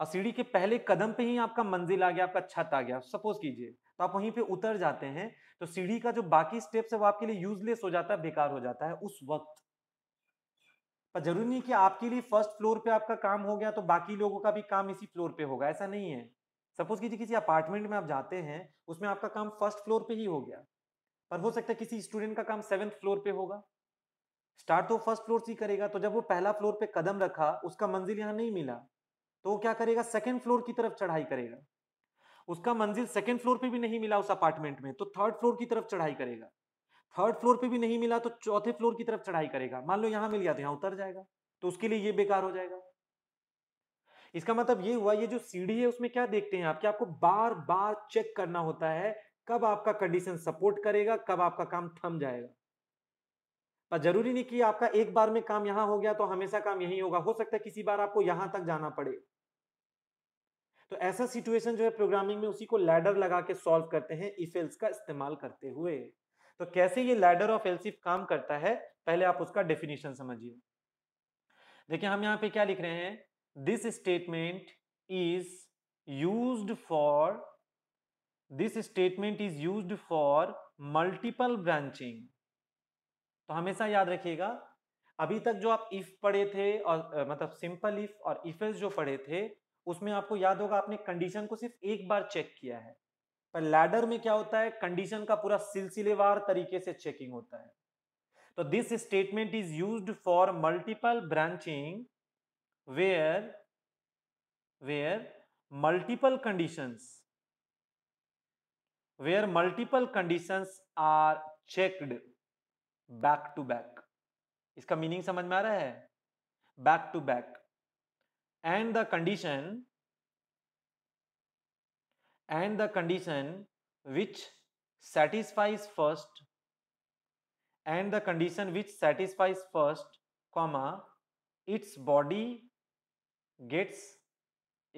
और सीढ़ी के पहले कदम पे ही आपका मंजिल आ गया आपका छत आ गया सपोज कीजिए तो आप वहीं पे उतर जाते हैं तो सीढ़ी का जो बाकी स्टेप्स है वो आपके लिए यूजलेस हो जाता है बेकार हो जाता है उस वक्त पर जरूरी नहीं कि आपके लिए फर्स्ट फ्लोर पे आपका काम हो गया तो बाकी लोगों का भी काम इसी फ्लोर पे होगा ऐसा नहीं है सपोज कीजिए किसी अपार्टमेंट में आप जाते हैं उसमें आपका काम फर्स्ट फ्लोर पे ही हो गया पर हो सकता है किसी स्टूडेंट का काम सेवेंथ फ्लोर पे होगा स्टार्ट तो फर्स्ट फ्लोर से ही करेगा तो जब वो पहला फ्लोर पे कदम रखा उसका मंजिल यहाँ नहीं मिला तो वो क्या करेगा सेकेंड फ्लोर की तरफ चढ़ाई करेगा उसका मंजिल सेकेंड फ्लोर पे भी नहीं मिला उस अपार्टमेंट में तो थर्ड फ्लोर की तरफ चढ़ाई करेगा थर्ड फ्लोर पे भी नहीं मिला तो चौथे फ्लोर की तरफ चढ़ाई करेगा मान लो यहां मिल गया तो यहां उतर जाएगा तो उसके लिए ये बेकार हो जाएगा इसका मतलब ये हुआ ये जो सीढ़ी है उसमें क्या देखते हैं आप कि आपको बार बार चेक करना होता है कब आपका कंडीशन सपोर्ट करेगा कब आपका काम थम जाएगा पर जरूरी नहीं कि आपका एक बार में काम यहाँ हो गया तो हमेशा काम यही होगा हो सकता है किसी बार आपको यहां तक जाना पड़े तो ऐसा सिचुएशन जो है प्रोग्रामिंग में उसी को लैडर लगा के सॉल्व करते हैं इफ एल्स का इस्तेमाल करते हुए तो कैसे ये लैडर ऑफ एल्सिफ काम करता है पहले आप उसका डेफिनेशन समझिए देखिए हम यहाँ पे क्या लिख रहे हैं this statement is use for this statement is use for multiple branching तो हमेशा याद रखिएगा अभी तक जो आप इफ पढ़े थे और मतलब सिंपल इफ और इफेल्स जो पढ़े थे उसमें आपको याद होगा आपने कंडीशन को सिर्फ एक बार चेक किया है पर लैडर में क्या होता है कंडीशन का पूरा सिलसिलेवार तरीके से चेकिंग होता है तो this statement is use for multiple branching where where multiple conditions where multiple conditions are checked back to back इसका मीनिंग समझ में आ रहा है back to back and the condition and the condition which satisfies first and the condition which satisfies first comma its body gets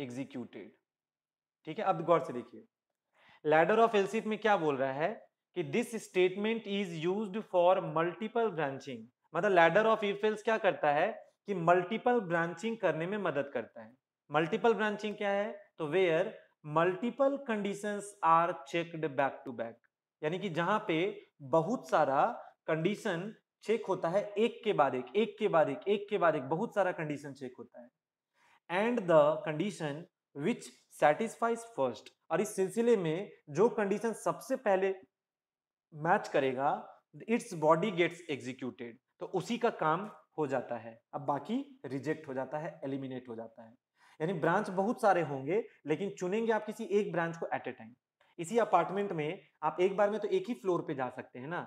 executed ठीक है अब गौर से देखिए लैडर ऑफ एलसीफ में क्या बोल रहा है कि this statement is used for multiple branching मतलब लैडर ऑफ इफेल्स क्या करता है कि मल्टीपल ब्रांचिंग करने में मदद करता है मल्टीपल ब्रांचिंग क्या है तो where multiple conditions are checked back to back यानी कि जहां पे बहुत सारा कंडीशन चेक होता है एक के बाद एक एक के बाद एक एक के बाद एक बहुत सारा कंडीशन चेक होता है and the condition which satisfies first और इस सिलसिले में जो कंडीशन सबसे पहले मैच करेगा इट्स बॉडी गेट्स एग्जीक्यूटेड तो उसी का काम हो जाता है अब बाकी रिजेक्ट हो जाता है एलिमिनेट हो जाता है यानी ब्रांच बहुत सारे होंगे लेकिन चुनेंगे आप किसी एक ब्रांच को एट ए टाइम इसी अपार्टमेंट में आप एक बार में तो एक ही फ्लोर पे जा सकते हैं ना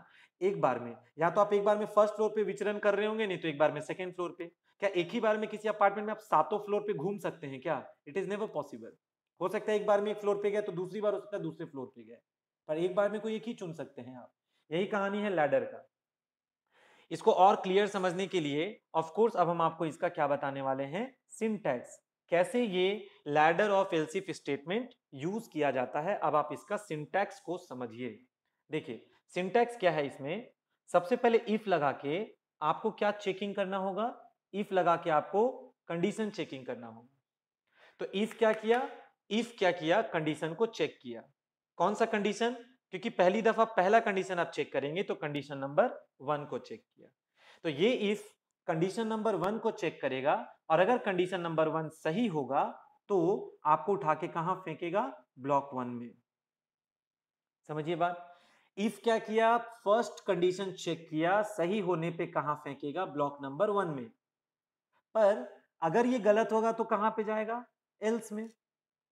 एक बार में या तो आप एक बार में फर्स्ट फ्लोर पे विचरण कर रहे होंगे नहीं तो एक बार में सेकेंड फ्लोर पे क्या एक ही बार में किसी अपार्टमेंट में आप सातों फ्लोर पे घूम सकते हैं क्या इट इज नेवर पॉसिबल हो सकता है एक बार में एक फ्लोर पे गए तो दूसरी बार हो सकता है दूसरे फ्लोर पे गए पर एक बार में कोई एक ही चुन सकते हैं आप यही कहानी है लैडर का इसको और क्लियर समझने के लिए ऑफ कोर्स अब हम आपको इसका क्या बताने वाले हैं सिंटैक्स कैसे ये ladder of else if statement use किया जाता है अब आप इसका सिंटैक्स को समझिए देखिए सिंटैक्स क्या है इसमें सबसे पहले इफ लगा के आपको क्या चेकिंग करना होगा इफ लगा के आपको कंडीशन चेकिंग करना होगा तो इफ क्या किया इफ क्या किया कंडीशन को चेक किया कौन सा कंडीशन क्योंकि पहली दफा पहला कंडीशन आप चेक करेंगे तो कंडीशन नंबर वन को चेक किया तो ये इफ कंडीशन नंबर वन को चेक करेगा और अगर कंडीशन नंबर वन सही होगा तो आपको उठा के कहा फेंकेगा ब्लॉक वन में समझिए बात इफ क्या किया फर्स्ट कंडीशन चेक किया सही होने पे कहा फेंकेगा ब्लॉक नंबर वन में पर अगर ये गलत होगा तो कहां पे जाएगा एल्स में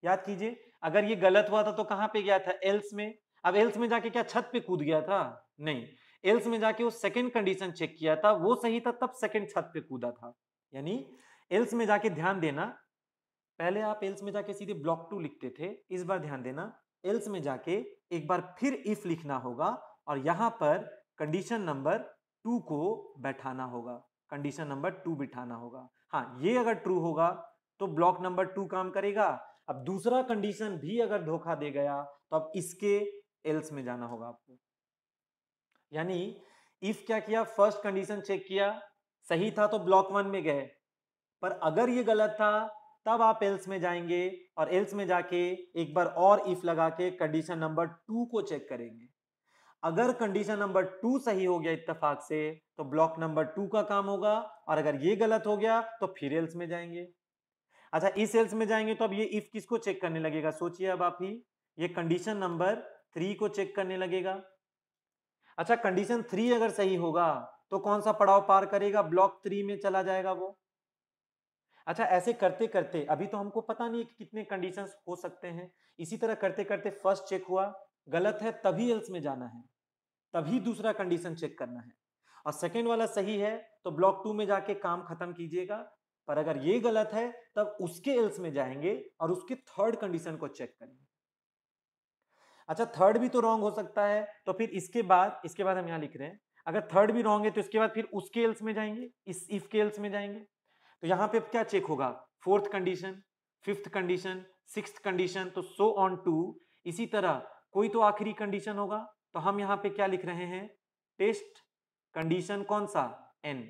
याद कीजिए अगर ये गलत हुआ था तो कहां पे गया था एल्स में अब एल्स में जाके क्या छत पे कूद गया था नहीं एल्स में जाके वो सेकंड कंडीशन चेक किया था वो सही था तब सेकंड छत पे कूदा था यानी एल्स में जाके ध्यान देना पहले आप एल्स में जाके सीधे ब्लॉक टू लिखते थे इस बार ध्यान देना एल्स में जाके एक बार फिर इफ लिखना होगा और यहां पर कंडीशन नंबर टू को बैठाना होगा कंडीशन नंबर टू बिठाना होगा हाँ ये अगर ट्रू होगा तो ब्लॉक नंबर टू काम करेगा अब दूसरा कंडीशन भी अगर धोखा दे गया तो अब इसके एल्स में जाना होगा आपको यानी इफ क्या किया फर्स्ट कंडीशन चेक किया सही था तो ब्लॉक वन में गए पर अगर ये गलत था तब आप एल्स में जाएंगे और एल्स में जाके एक बार और इफ लगा के कंडीशन नंबर टू को चेक करेंगे अगर कंडीशन नंबर टू सही हो गया इत्तेफाक से तो ब्लॉक नंबर टू का काम होगा और अगर ये गलत हो गया तो फिर एल्स में जाएंगे अच्छा इस एल्स में जाएंगे तो अब ये इफ किसको चेक करने लगेगा सोचिए अब आप ही ये कंडीशन नंबर थ्री को चेक करने लगेगा अच्छा कंडीशन थ्री अगर सही होगा तो कौन सा पड़ाव पार करेगा ब्लॉक थ्री में चला जाएगा वो अच्छा ऐसे करते करते अभी तो हमको पता नहीं कि कितने कंडीशंस हो सकते हैं इसी तरह करते करते फर्स्ट चेक हुआ गलत है तभी एल्स में जाना है तभी दूसरा कंडीशन चेक करना है और सेकेंड वाला सही है तो ब्लॉक टू में जाके काम खत्म कीजिएगा पर अगर ये गलत है तब उसके एल्स में जाएंगे और उसके थर्ड कंडीशन को चेक करेंगे अच्छा थर्ड भी तो रॉन्ग हो सकता है तो फिर इसके बाद इसके बाद हम यहाँ लिख रहे हैं अगर थर्ड भी रॉन्ग है तो इसके बाद फिर उसके एल्स में जाएंगे इस इफ के एल्स में जाएंगे तो यहाँ पे क्या चेक होगा fourth condition fifth condition six condition तो सो ऑन टू इसी तरह कोई तो आखिरी कंडीशन होगा तो हम यहाँ पे क्या लिख रहे हैं टेस्ट कंडीशन कौन सा एन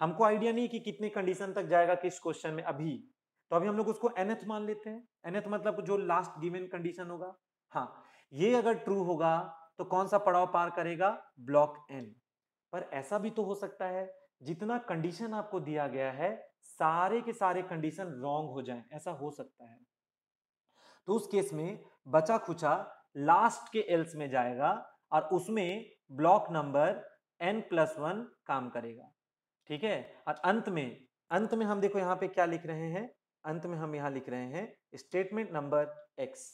हमको आइडिया नहीं कि कितने कंडीशन तक जाएगा किस क्वेश्चन में अभी तो अभी हम लोग उसको एनथ मान लेते हैं एनथ मतलब जो लास्ट गिवेन कंडीशन होगा हाँ ये अगर ट्रू होगा तो कौन सा पड़ाव पार करेगा ब्लॉक एन पर ऐसा भी तो हो सकता है जितना कंडीशन आपको दिया गया है सारे के सारे कंडीशन रॉन्ग हो जाएं ऐसा हो सकता है तो उस केस में बचा खुचा लास्ट के एल्स में जाएगा और उसमें block number n plus one काम करेगा ठीक है और अंत में अंत में हम देखो यहाँ पे क्या लिख रहे हैं अंत में हम यहाँ लिख रहे हैं स्टेटमेंट नंबर एक्स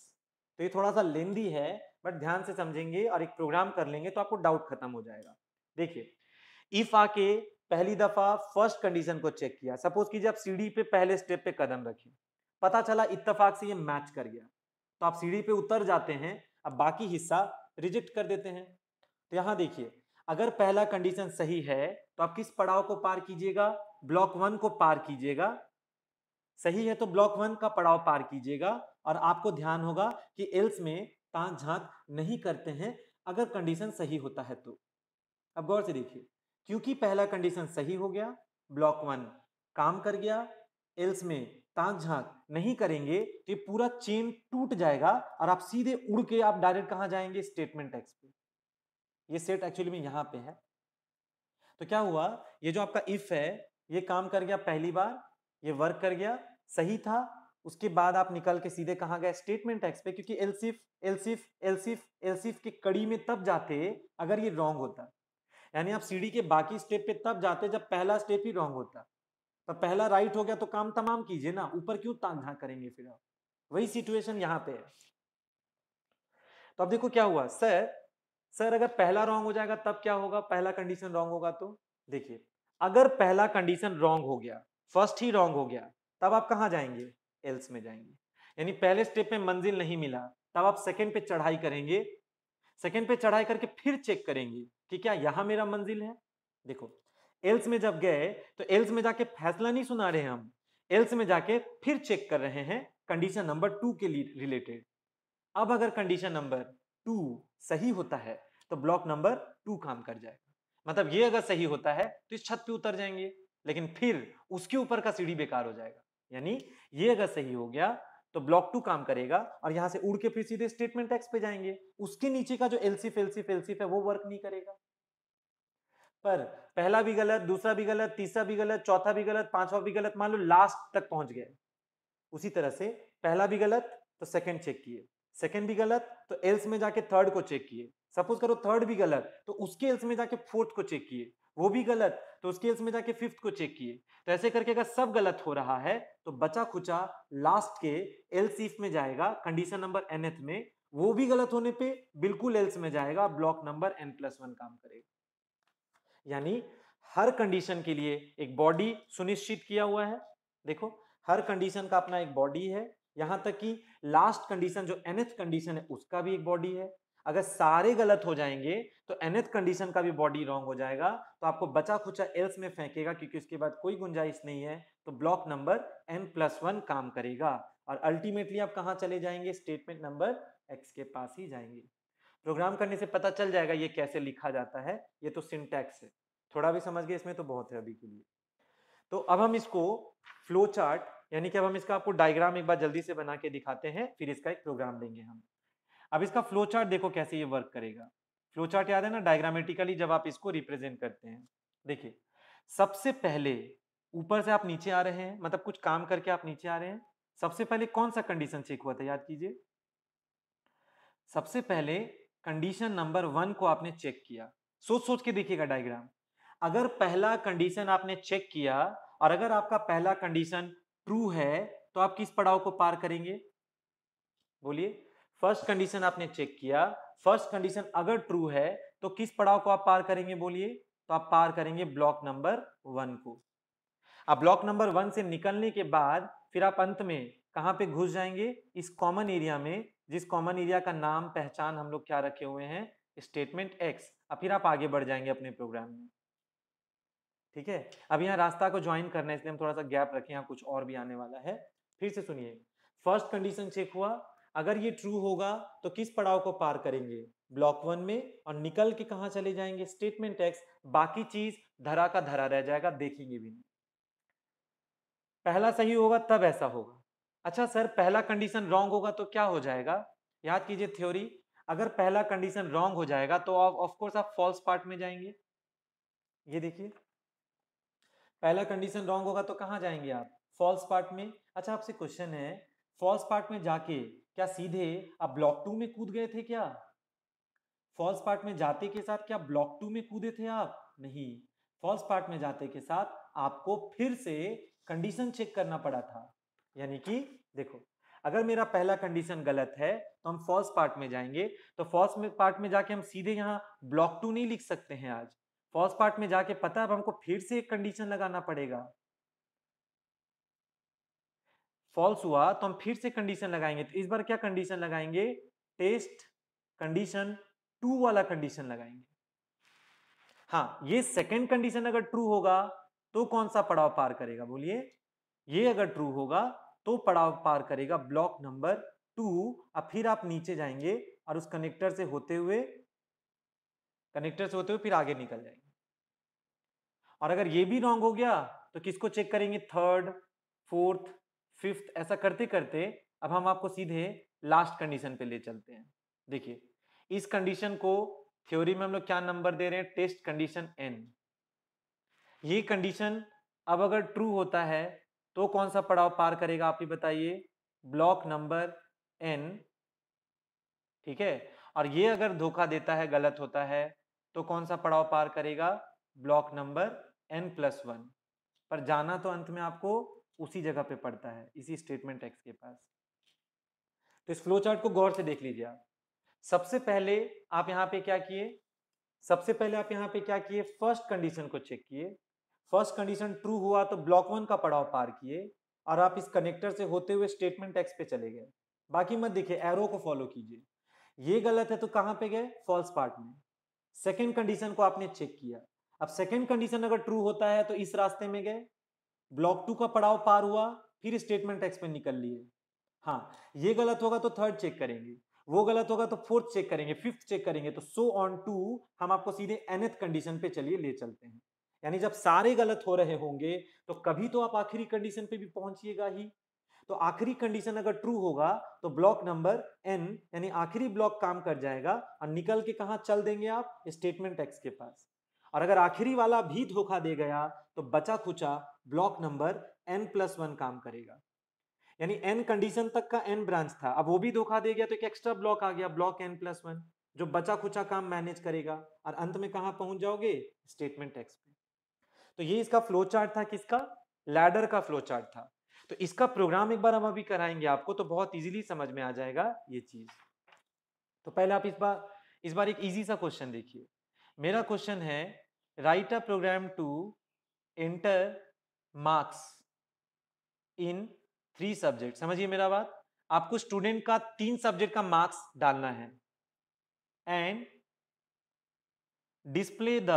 तो ये थोड़ा सा लेंदी है बट ध्यान से समझेंगे और एक प्रोग्राम कर लेंगे तो आपको डाउट खत्म हो जाएगा देखिए इफ आके पहली दफा फर्स्ट कंडीशन को चेक किया सपोज कीजिए आप सीढ़ी पे पहले स्टेप पे कदम रखे पता चला इत्तफाक से ये मैच कर गया तो आप सीढ़ी पे उतर जाते हैं अब बाकी हिस्सा रिजेक्ट कर देते हैं तो यहां देखिए अगर पहला कंडीशन सही है तो आप किस पड़ाव को पार कीजिएगा ब्लॉक वन को पार कीजिएगा सही है तो ब्लॉक वन का पड़ाव पार कीजिएगा और आपको ध्यान होगा कि एल्स में ताक झांक नहीं करते हैं अगर कंडीशन सही होता है तो अब गौर से देखिए क्योंकि पहला कंडीशन सही हो गया ब्लॉक वन काम कर गया एल्स में ताक झांक नहीं करेंगे तो ये पूरा चेन टूट जाएगा और आप सीधे उड़ के आप डायरेक्ट कहाँ जाएंगे स्टेटमेंट एक्स पे ये सेट एक्चुअली में यहाँ पे है तो क्या हुआ ये जो आपका इफ है ये काम कर गया पहली बार ये वर्क कर गया सही था उसके बाद आप निकल के सीधे कहाँ गए स्टेटमेंट टैक्स पे क्योंकि एलसीफ एलसीफ एलसीफ एलसीफ की कड़ी में तब जाते अगर ये रॉन्ग होता यानी आप सीढ़ी के बाकी स्टेप पे तब जाते जब पहला स्टेप ही रॉन्ग होता तो पहला राइट हो गया तो काम तमाम कीजिए ना ऊपर क्यों ताक करेंगे फिर आप वही सिचुएशन यहाँ पे है तो अब देखो क्या हुआ सर सर अगर पहला रॉन्ग हो जाएगा तब क्या होगा पहला कंडीशन रॉन्ग होगा तो देखिए अगर पहला कंडीशन रॉन्ग हो गया फर्स्ट ही रॉन्ग हो गया तब आप कहाँ जाएंगे एल्स में जाएंगे यानी पहले स्टेप में मंजिल नहीं मिला तब आप सेकेंड पे चढ़ाई करेंगे सेकेंड पे चढ़ाई करके फिर चेक करेंगे कि क्या यहाँ मेरा मंजिल है देखो एल्स में जब गए तो एल्स में जाके फैसला नहीं सुना रहे हम एल्स में जाके फिर चेक कर रहे हैं कंडीशन नंबर टू के लिए रिलेटेड अब अगर कंडीशन नंबर टू सही होता है तो ब्लॉक नंबर टू काम कर जाएगा मतलब ये अगर सही होता है तो इस छत पे उतर जाएंगे लेकिन फिर उसके ऊपर का सीढ़ी बेकार हो जाएगा यानी ये अगर सही हो गया तो ब्लॉक टू काम करेगा और यहां से उड़ के फिर सीधे स्टेटमेंट टैक्स पे जाएंगे उसके नीचे का जो एलसीफ एलसीफ एलसीफ है वो वर्क नहीं करेगा पर पहला भी गलत दूसरा भी गलत तीसरा भी गलत चौथा भी गलत पांचवा भी गलत मान लो लास्ट तक पहुंच गए उसी तरह से पहला भी गलत तो सेकंड चेक किए सेकंड भी गलत तो एल्स में जाके थर्ड को चेक किए सपोज करो थर्ड भी गलत तो उसके एल्स में जाके फोर्थ को चेक किए वो भी गलत तो उसके में जाके फिफ्थ को चेक किए तो ऐसे करके अगर सब गलत हो रहा है तो बचा खुचा लास्ट के सीफ में जाएगा कंडीशन नंबर एथ में वो भी गलत होने पे बिल्कुल एल्स में जाएगा block number n plus one काम करेगा यानी हर कंडीशन के लिए एक बॉडी सुनिश्चित किया हुआ है देखो हर कंडीशन का अपना एक बॉडी है यहां तक कि लास्ट कंडीशन जो एनएथ कंडीशन है उसका भी एक बॉडी है अगर सारे गलत हो जाएंगे तो एनथ कंडीशन का भी बॉडी रॉन्ग हो जाएगा तो आपको बचा खुचा एल्स में फेंकेगा क्योंकि उसके बाद कोई गुंजाइश नहीं है तो block number n plus one काम करेगा और अल्टीमेटली आप कहाँ चले जाएंगे स्टेटमेंट नंबर एक्स के पास ही जाएंगे प्रोग्राम करने से पता चल जाएगा ये कैसे लिखा जाता है ये तो सिंटैक्स है थोड़ा भी समझ गए इसमें तो बहुत है अभी के लिए तो अब हम इसको फ्लो चार्ट यानी कि अब हम इसका आपको डायग्राम एक बार जल्दी से बना के दिखाते हैं फिर इसका एक प्रोग्राम देंगे हम अब इसका फ्लो चार्ट देखो कैसे ये वर्क करेगा फ्लो चार्ट याद है ना डायग्रामेटिकली जब आप इसको रिप्रेजेंट करते हैं देखिए सबसे पहले ऊपर से आप नीचे आ रहे हैं मतलब कुछ काम करके आप नीचे आ रहे हैं सबसे पहले कौन सा कंडीशन चेक हुआ था याद कीजिए सबसे पहले कंडीशन नंबर वन को आपने चेक किया सोच सोच के देखिएगा डायग्राम अगर पहला कंडीशन आपने चेक किया और अगर आपका पहला कंडीशन ट्रू है तो आप किस पड़ाव को पार करेंगे बोलिए फर्स्ट कंडीशन आपने चेक किया फर्स्ट कंडीशन अगर ट्रू है तो किस पड़ाव को आप पार करेंगे बोलिए तो आप पार करेंगे ब्लॉक नंबर वन को अब ब्लॉक नंबर वन से निकलने के बाद फिर आप अंत में कहाँ पे घुस जाएंगे इस कॉमन एरिया में जिस कॉमन एरिया का नाम पहचान हम लोग क्या रखे हुए हैं स्टेटमेंट एक्स अब फिर आप आगे बढ़ जाएंगे अपने प्रोग्राम में ठीक है अब यहाँ रास्ता को ज्वाइन करना है इसलिए हम थोड़ा सा गैप रखें यहाँ कुछ और भी आने वाला है फिर से सुनिए फर्स्ट कंडीशन चेक हुआ अगर ये ट्रू होगा तो किस पड़ाव को पार करेंगे ब्लॉक वन में और निकल के कहाँ चले जाएंगे स्टेटमेंट टैक्स बाकी चीज धरा का धरा रह जाएगा देखेंगे भी नहीं पहला सही होगा तब ऐसा होगा अच्छा सर पहला कंडीशन रॉन्ग होगा तो क्या हो जाएगा याद कीजिए थ्योरी अगर पहला कंडीशन रॉन्ग हो जाएगा तो आप आप फॉल्स पार्ट में जाएंगे ये देखिए पहला कंडीशन रॉन्ग होगा तो कहाँ जाएंगे आप फॉल्स पार्ट में अच्छा आपसे क्वेश्चन है फॉल्स पार्ट में जाके क्या सीधे आप ब्लॉक टू में कूद गए थे क्या फॉल्स पार्ट में जाते के साथ क्या ब्लॉक टू में कूदे थे आप नहीं फॉल्स पार्ट में जाते के साथ आपको फिर से कंडीशन चेक करना पड़ा था यानी कि देखो अगर मेरा पहला कंडीशन गलत है तो हम फॉल्स पार्ट में जाएंगे तो फॉल्स में पार्ट में जाके हम सीधे यहाँ ब्लॉक टू नहीं लिख सकते हैं आज फॉल्स पार्ट में जाके पता है अब हमको फिर से एक कंडीशन लगाना पड़ेगा फॉल्स हुआ तो हम फिर से कंडीशन लगाएंगे तो इस बार क्या कंडीशन लगाएंगे टेस्ट कंडीशन टू वाला कंडीशन लगाएंगे हाँ ये सेकेंड कंडीशन अगर ट्रू होगा तो कौन सा पड़ाव पार करेगा बोलिए ये अगर ट्रू होगा तो पड़ाव पार करेगा ब्लॉक नंबर टू और फिर आप नीचे जाएंगे और उस कनेक्टर से होते हुए कनेक्टर से होते हुए फिर आगे निकल जाएंगे और अगर ये भी रॉन्ग हो गया तो किसको चेक करेंगे थर्ड फोर्थ फिफ्थ ऐसा करते करते अब हम आपको सीधे लास्ट कंडीशन पे ले चलते हैं देखिए इस कंडीशन को थ्योरी में हम लोग क्या नंबर दे रहे हैं टेस्ट कंडीशन एन ये कंडीशन अब अगर ट्रू होता है तो कौन सा पड़ाव पार करेगा आप ही बताइए ब्लॉक नंबर एन ठीक है और ये अगर धोखा देता है गलत होता है तो कौन सा पड़ाव पार करेगा block number n plus one पर जाना तो अंत में आपको उसी जगह पे पड़ता है इसी स्टेटमेंट एक्स के पास तो इस फ्लो चार्ट को गौर से देख लीजिए आप सबसे पहले आप यहाँ पे क्या किए सबसे पहले आप यहाँ पे क्या किए फर्स्ट कंडीशन को चेक किए फर्स्ट कंडीशन ट्रू हुआ तो ब्लॉक वन का पड़ाव पार किए और आप इस कनेक्टर से होते हुए स्टेटमेंट एक्स पे चले गए बाकी मत देखिए एरो को फॉलो कीजिए ये गलत है तो कहाँ पे गए फॉल्स पार्ट में सेकेंड कंडीशन को आपने चेक किया अब सेकेंड कंडीशन अगर ट्रू होता है तो इस रास्ते में गए ब्लॉक टू का पड़ाव पार हुआ फिर स्टेटमेंट एक्स पे निकल लिए हाँ ये गलत होगा तो थर्ड चेक करेंगे वो गलत होगा तो फोर्थ चेक करेंगे फिफ्थ चेक करेंगे तो सो ऑन टू हम आपको सीधे एनथ कंडीशन पे चलिए ले चलते हैं यानी जब सारे गलत हो रहे होंगे तो कभी तो आप आखिरी कंडीशन पे भी पहुंचिएगा ही तो आखिरी कंडीशन अगर ट्रू होगा तो ब्लॉक नंबर एन यानी आखिरी ब्लॉक काम कर जाएगा और निकल के कहा चल देंगे आप स्टेटमेंट एक्स के पास और अगर आखिरी वाला भी धोखा दे गया तो बचा खुचा block number n plus one काम करेगा यानी एन कंडीशन तक का एन ब्रांच था अब वो भी धोखा दे गया तो एक एक्स्ट्रा ब्लॉक आ गया ब्लॉक एन प्लस वन जो बचा खुचा काम मैनेज करेगा और अंत में कहा पहुंच जाओगे स्टेटमेंट एक्स पे तो ये इसका फ्लो चार्ट था किसका लैडर का फ्लो चार्ट था तो इसका प्रोग्राम एक बार हम अभी कराएंगे आपको तो बहुत इजीली समझ में आ जाएगा ये चीज तो पहले आप इस बार इस बार एक इजी सा क्वेश्चन देखिए मेरा क्वेश्चन है write a program to enter marks in three subject समझिए मेरा बात आपको स्टूडेंट का तीन सब्जेक्ट का मार्क्स डालना है and display the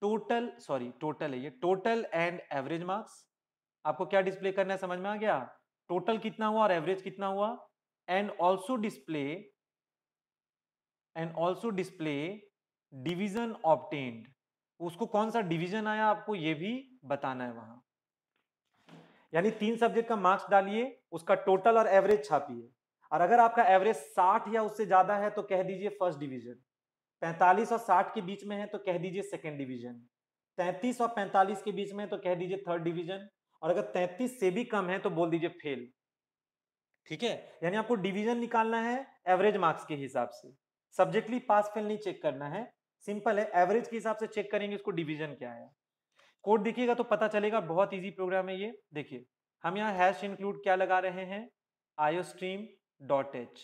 total sorry total है ये टोटल एंड एवरेज मार्क्स आपको क्या डिस्प्ले करना है समझ में आ गया टोटल कितना हुआ और एवरेज कितना हुआ and also display and also display division obtained उसको कौन सा डिवीजन आया आपको ये भी बताना है वहां यानी तीन सब्जेक्ट का मार्क्स डालिए उसका टोटल और एवरेज छापिए और अगर आपका एवरेज 60 या उससे ज्यादा है तो कह दीजिए फर्स्ट डिवीजन 45 और 60 के बीच में है तो कह दीजिए सेकेंड डिवीजन तैतीस और पैंतालीस के बीच में है तो कह दीजिए थर्ड डिवीजन और अगर तैतीस से भी कम है तो बोल दीजिए फेल ठीक है यानी आपको डिवीजन निकालना है एवरेज मार्क्स के हिसाब से सब्जेक्टली पास फेल नहीं चेक करना है सिंपल है एवरेज के हिसाब से चेक करेंगे इसको डिवीजन क्या है कोड देखिएगा तो पता चलेगा बहुत इजी प्रोग्राम है ये देखिए हम यहाँ हैश इंक्लूड क्या लगा रहे हैं आयो स्ट्रीम डॉट एच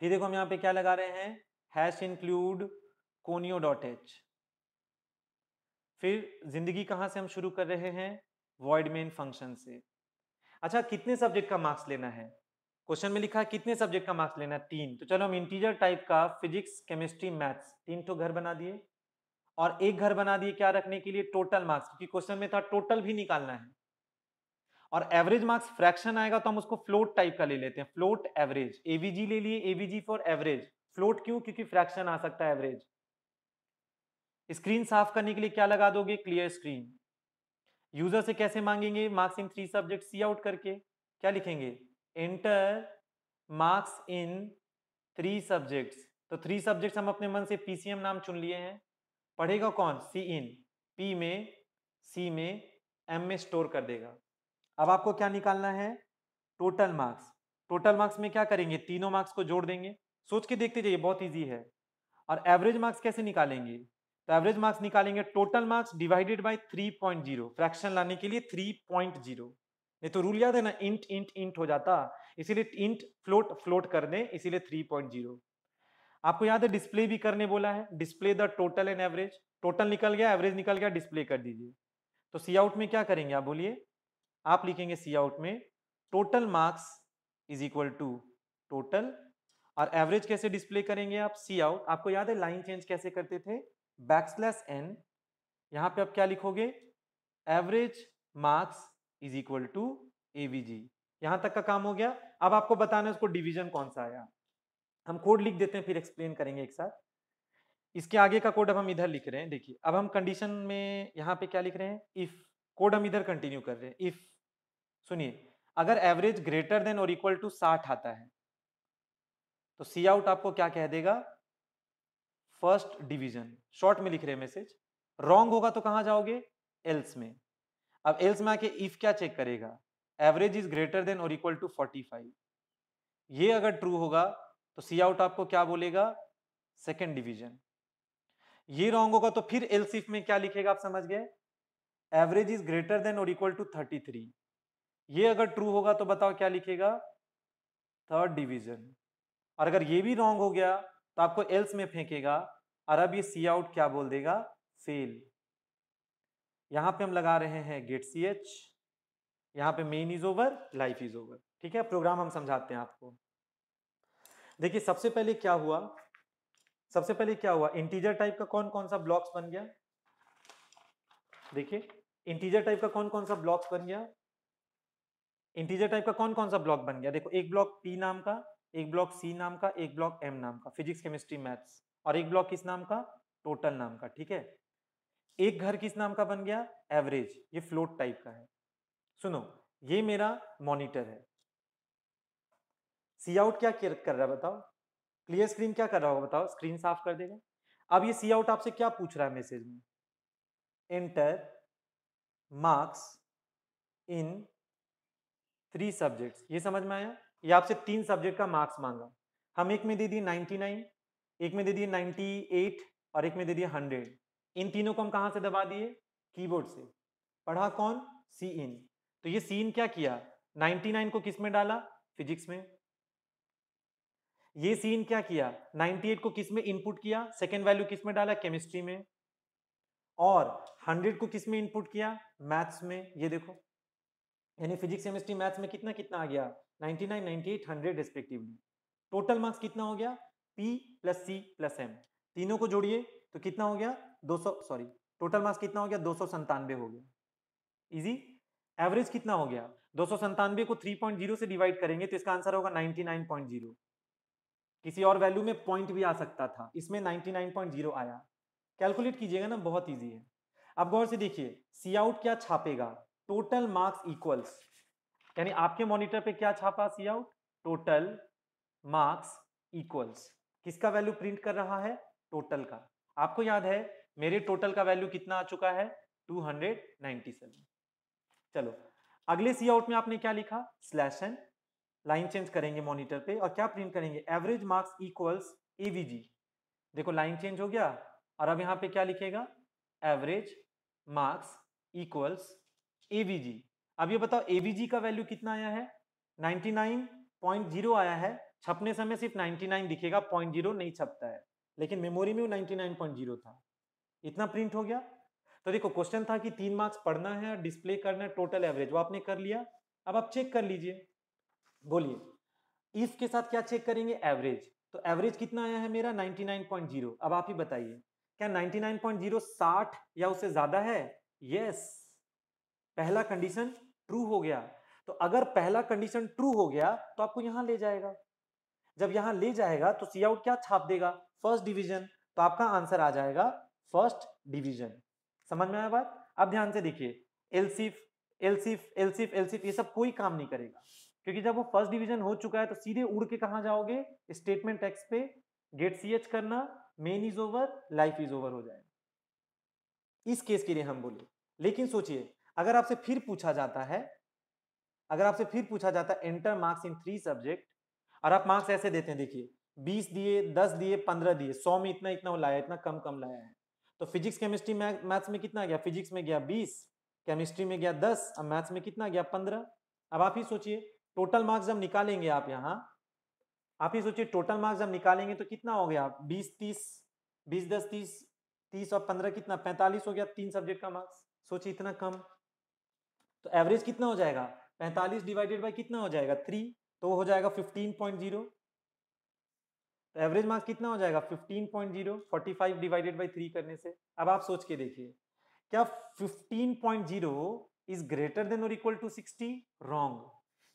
फिर देखो हम यहाँ पे क्या लगा रहे हैं hash include conio dot h फिर जिंदगी कहाँ से हम शुरू कर रहे हैं वॉइड मेन फंक्शन से अच्छा कितने सब्जेक्ट का मार्क्स लेना है क्वेश्चन में लिखा है कितने सब्जेक्ट का मार्क्स लेना है तीन तो चलो हम इंटीजर टाइप का फिजिक्स केमिस्ट्री मैथ्स तीन तो घर बना दिए और एक घर बना दिए क्या रखने के लिए टोटल मार्क्स क्योंकि क्वेश्चन में था टोटल भी निकालना है और एवरेज मार्क्स फ्रैक्शन आएगा तो हम उसको फ्लोट टाइप का ले लेते हैं फ्लोट एवरेज एवीजी ले लिए एवीजी फॉर एवरेज फ्लोट क्यों क्योंकि फ्रैक्शन आ सकता है एवरेज स्क्रीन साफ करने के लिए क्या लगा दोगे क्लियर स्क्रीन यूजर से कैसे मांगेंगे marks in three subject c out करके क्या लिखेंगे enter marks in three subjects तो थ्री सब्जेक्ट्स हम अपने मन से पीसीएम नाम चुन लिए हैं पढ़ेगा कौन सी इन पी में सी में एम में स्टोर कर देगा अब आपको क्या निकालना है टोटल मार्क्स टोटल मार्क्स में क्या करेंगे तीनों मार्क्स को जोड़ देंगे सोच के देखते जाइए बहुत ईजी है और एवरेज मार्क्स कैसे निकालेंगे तो एवरेज मार्क्स निकालेंगे total marks divided by three point zero fraction लाने के लिए थ्री पॉइंट जीरो नहीं तो रूल याद है ना इंट इंट इंट हो जाता इसीलिए इंट फ्लोट फ्लोट कर दें इसीलिए थ्री पॉइंट जीरो आपको याद है डिस्प्ले भी करने बोला है display the total and average total निकल गया एवरेज निकल गया डिस्प्ले कर दीजिए तो सी आउट में क्या करेंगे आप बोलिए आप लिखेंगे सी आउट में total marks is equal to total और एवरेज कैसे डिस्प्ले करेंगे आप सी आउट आपको याद है लाइन चेंज कैसे करते थे स्लैश एन यहाँ पे आप क्या लिखोगे average marks is equal to जी यहां तक का काम हो गया अब आपको बताना है उसको डिवीजन कौन सा आया हम कोड लिख देते हैं फिर एक्सप्लेन करेंगे एक साथ इसके आगे का कोड अब हम इधर लिख रहे हैं देखिए अब हम कंडीशन में यहाँ पे क्या लिख रहे हैं इफ कोड हम इधर कंटिन्यू कर रहे हैं इफ सुनिए अगर एवरेज ग्रेटर देन और इक्वल टू साठ आता है तो सी आउट आपको क्या कह देगा फर्स्ट डिवीजन शॉर्ट में लिख रहे हैं मैसेज रॉन्ग होगा तो कहाँ जाओगे एल्स में अब एल्स में आके इफ क्या चेक करेगा एवरेज इज ग्रेटर देन और इक्वल टू 45 ये अगर ट्रू होगा तो सी आउट आपको क्या बोलेगा सेकेंड डिवीजन ये रॉन्ग होगा तो फिर एल्स इफ़ में क्या लिखेगा आप समझ गए एवरेज इज ग्रेटर देन और इक्वल टू 33 ये अगर ट्रू होगा तो बताओ क्या लिखेगा थर्ड डिवीजन और अगर ये भी रॉन्ग हो गया तो आपको एल्स में फेंकेगा और अब ये सी आउट क्या बोल देगा फेल यहाँ पे हम लगा रहे हैं गेट सी एच यहाँ पे main is over life is over ठीक है प्रोग्राम हम समझाते हैं आपको देखिए सबसे पहले क्या हुआ सबसे पहले क्या हुआ इंटीजर टाइप का कौन कौन सा ब्लॉक्स बन गया देखिए इंटीजर टाइप का कौन कौन सा ब्लॉक्स बन गया इंटीजर टाइप का कौन कौन सा ब्लॉक बन गया देखो एक ब्लॉक पी नाम का एक ब्लॉक सी नाम का एक ब्लॉक एम नाम का फिजिक्स केमिस्ट्री मैथ्स और एक ब्लॉक किस नाम का टोटल नाम का ठीक है एक घर किस नाम का बन गया एवरेज ये फ्लोट टाइप का है सुनो ये मेरा मॉनिटर है सी आउट क्या कर रहा है बताओ क्लियर स्क्रीन क्या कर रहा होगा बताओ स्क्रीन साफ कर देगा अब ये सी आउट आपसे क्या पूछ रहा है मैसेज में enter marks in three subjects ये समझ में आया ये आपसे तीन सब्जेक्ट का मार्क्स मांगा हम एक में दे दिए 99 एक में दे दिए 98 और एक में दे दिए हंड्रेड इन तीनों को हम कहाँ से दबा दिए कीबोर्ड से पढ़ा कौन सी इन तो ये सी इन क्या किया 99 को किस में डाला फिजिक्स में ये सी इन क्या किया 98 को किस में इनपुट किया सेकेंड वैल्यू किस में डाला केमिस्ट्री में और 100 को किस में इनपुट किया मैथ्स में ये देखो यानी फिजिक्स केमिस्ट्री मैथ्स में कितना कितना आ गया 99, 98, 100 रेस्पेक्टिवली टोटल मार्क्स कितना हो गया P plus C plus M तीनों को जोड़िए तो कितना हो गया 200 सॉरी टोटल मास कितना हो गया दो हो गया इजी एवरेज कितना हो गया दो को 3.0 से डिवाइड करेंगे तो इसका आंसर होगा 99.0 किसी और वैल्यू में पॉइंट भी आ सकता था इसमें 99.0 आया कैलकुलेट कीजिएगा ना बहुत इजी है अब गौर से देखिए सी आउट क्या छापेगा टोटल मार्क्स इक्वल्स यानी आपके मॉनिटर पे क्या छापा c out total marks equals किसका वैल्यू प्रिंट कर रहा है टोटल का आपको याद है मेरे टोटल का वैल्यू कितना आ चुका है 297 चलो अगले सी आउट में आपने क्या लिखा स्लैश एन लाइन चेंज करेंगे मॉनिटर पे और क्या प्रिंट करेंगे एवरेज मार्क्स इक्वल्स एवीजी देखो लाइन चेंज हो गया और अब यहाँ पे क्या लिखेगा एवरेज मार्क्स इक्वल्स एवीजी अब ये बताओ एवीजी का वैल्यू कितना आया है 99.0 आया है छपने समय सिर्फ 99 दिखेगा पॉइंट नहीं छपता है लेकिन मेमोरी में वो 99.0 था इतना प्रिंट हो गया तो देखो क्वेश्चन था कि तीन मार्क्स पढ़ना है और डिस्प्ले करना है टोटल एवरेज वो आपने कर लिया अब आप चेक कर लीजिए बोलिए इफ के साथ क्या चेक करेंगे एवरेज तो एवरेज कितना आया है मेरा 99.0 अब आप ही बताइए क्या 99.0 60 या उससे ज्यादा है यस पहला कंडीशन ट्रू हो गया तो अगर पहला कंडीशन ट्रू हो गया तो आपको यहां ले जाएगा जब यहां ले जाएगा तो सी आउट क्या छाप देगा फर्स्ट डिवीजन तो आपका आंसर आ जाएगा फर्स्ट डिवीजन समझ में आया बात अब ध्यान से देखिए एलसीफ एलसीफ एलसीफ एलसीफ ये सब कोई काम नहीं करेगा क्योंकि जब वो फर्स्ट डिवीजन हो चुका है तो सीधे उड़ के कहा जाओगे स्टेटमेंट टैक्स पे गेट एच करना main is over life is over हो जाएगा इस केस के लिए हम बोले लेकिन सोचिए अगर आपसे फिर पूछा जाता है अगर आपसे फिर पूछा जाता है enter marks in three subject और आप मार्क्स ऐसे देते हैं देखिए बीस दिए दस दिए पंद्रह दिए सौ में इतना इतना लाया इतना कम कम लाया है तो फिजिक्स केमिस्ट्री मैथ्स में कितना गया फिजिक्स में गया बीस केमिस्ट्री में गया दस अब मैथ्स में कितना गया पंद्रह अब आप ही सोचिए टोटल मार्क्स जब निकालेंगे आप यहाँ आप ही सोचिए टोटल मार्क्स जब निकालेंगे तो कितना हो गया बीस तीस बीस दस तीस तीस और पंद्रह कितना पैंतालीस हो गया तीन सब्जेक्ट का मार्क्स सोचिए इतना कम तो एवरेज कितना हो जाएगा पैंतालीस डिवाइडेड बाई कितना हो जाएगा थ्री तो हो जाएगा फिफ्टीन पॉइंट जीरो तो एवरेज मार्क्स कितना हो जाएगा 15.0 45 डिवाइडेड बाई थ्री करने से अब आप सोच के देखिए क्या 15.0 इज ग्रेटर देन और इक्वल टू 60 रॉन्ग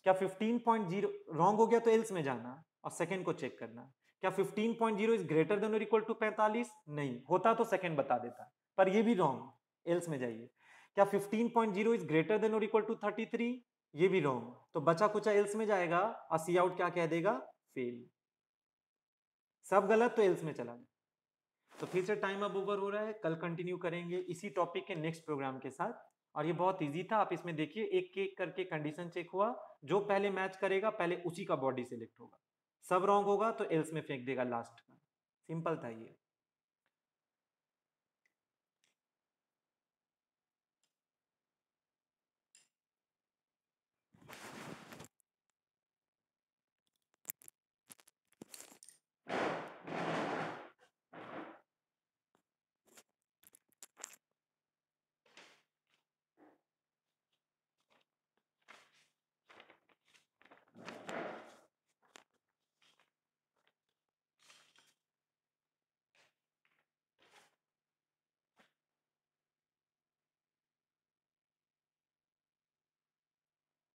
क्या 15.0 पॉइंट रॉन्ग हो गया तो एल्स में जाना और सेकंड को चेक करना क्या 15.0 point zero is greater than और इक्वल टू 45 नहीं होता तो सेकंड बता देता पर ये भी रॉन्ग एल्स में जाइए क्या 15.0 इज ग्रेटर देन और इक्वल टू 33 ये भी रॉन्ग तो बचा कुचा एल्स में जाएगा और सी आउट क्या कह देगा फेल सब गलत तो एल्स में चला गया तो फिर से टाइम अब ओवर हो रहा है कल कंटिन्यू करेंगे इसी टॉपिक के नेक्स्ट प्रोग्राम के साथ और ये बहुत इजी था आप इसमें देखिए एक एक करके कंडीशन चेक हुआ जो पहले मैच करेगा पहले उसी का बॉडी सेलेक्ट होगा सब रॉन्ग होगा तो एल्स में फेंक देगा लास्ट का सिंपल था ये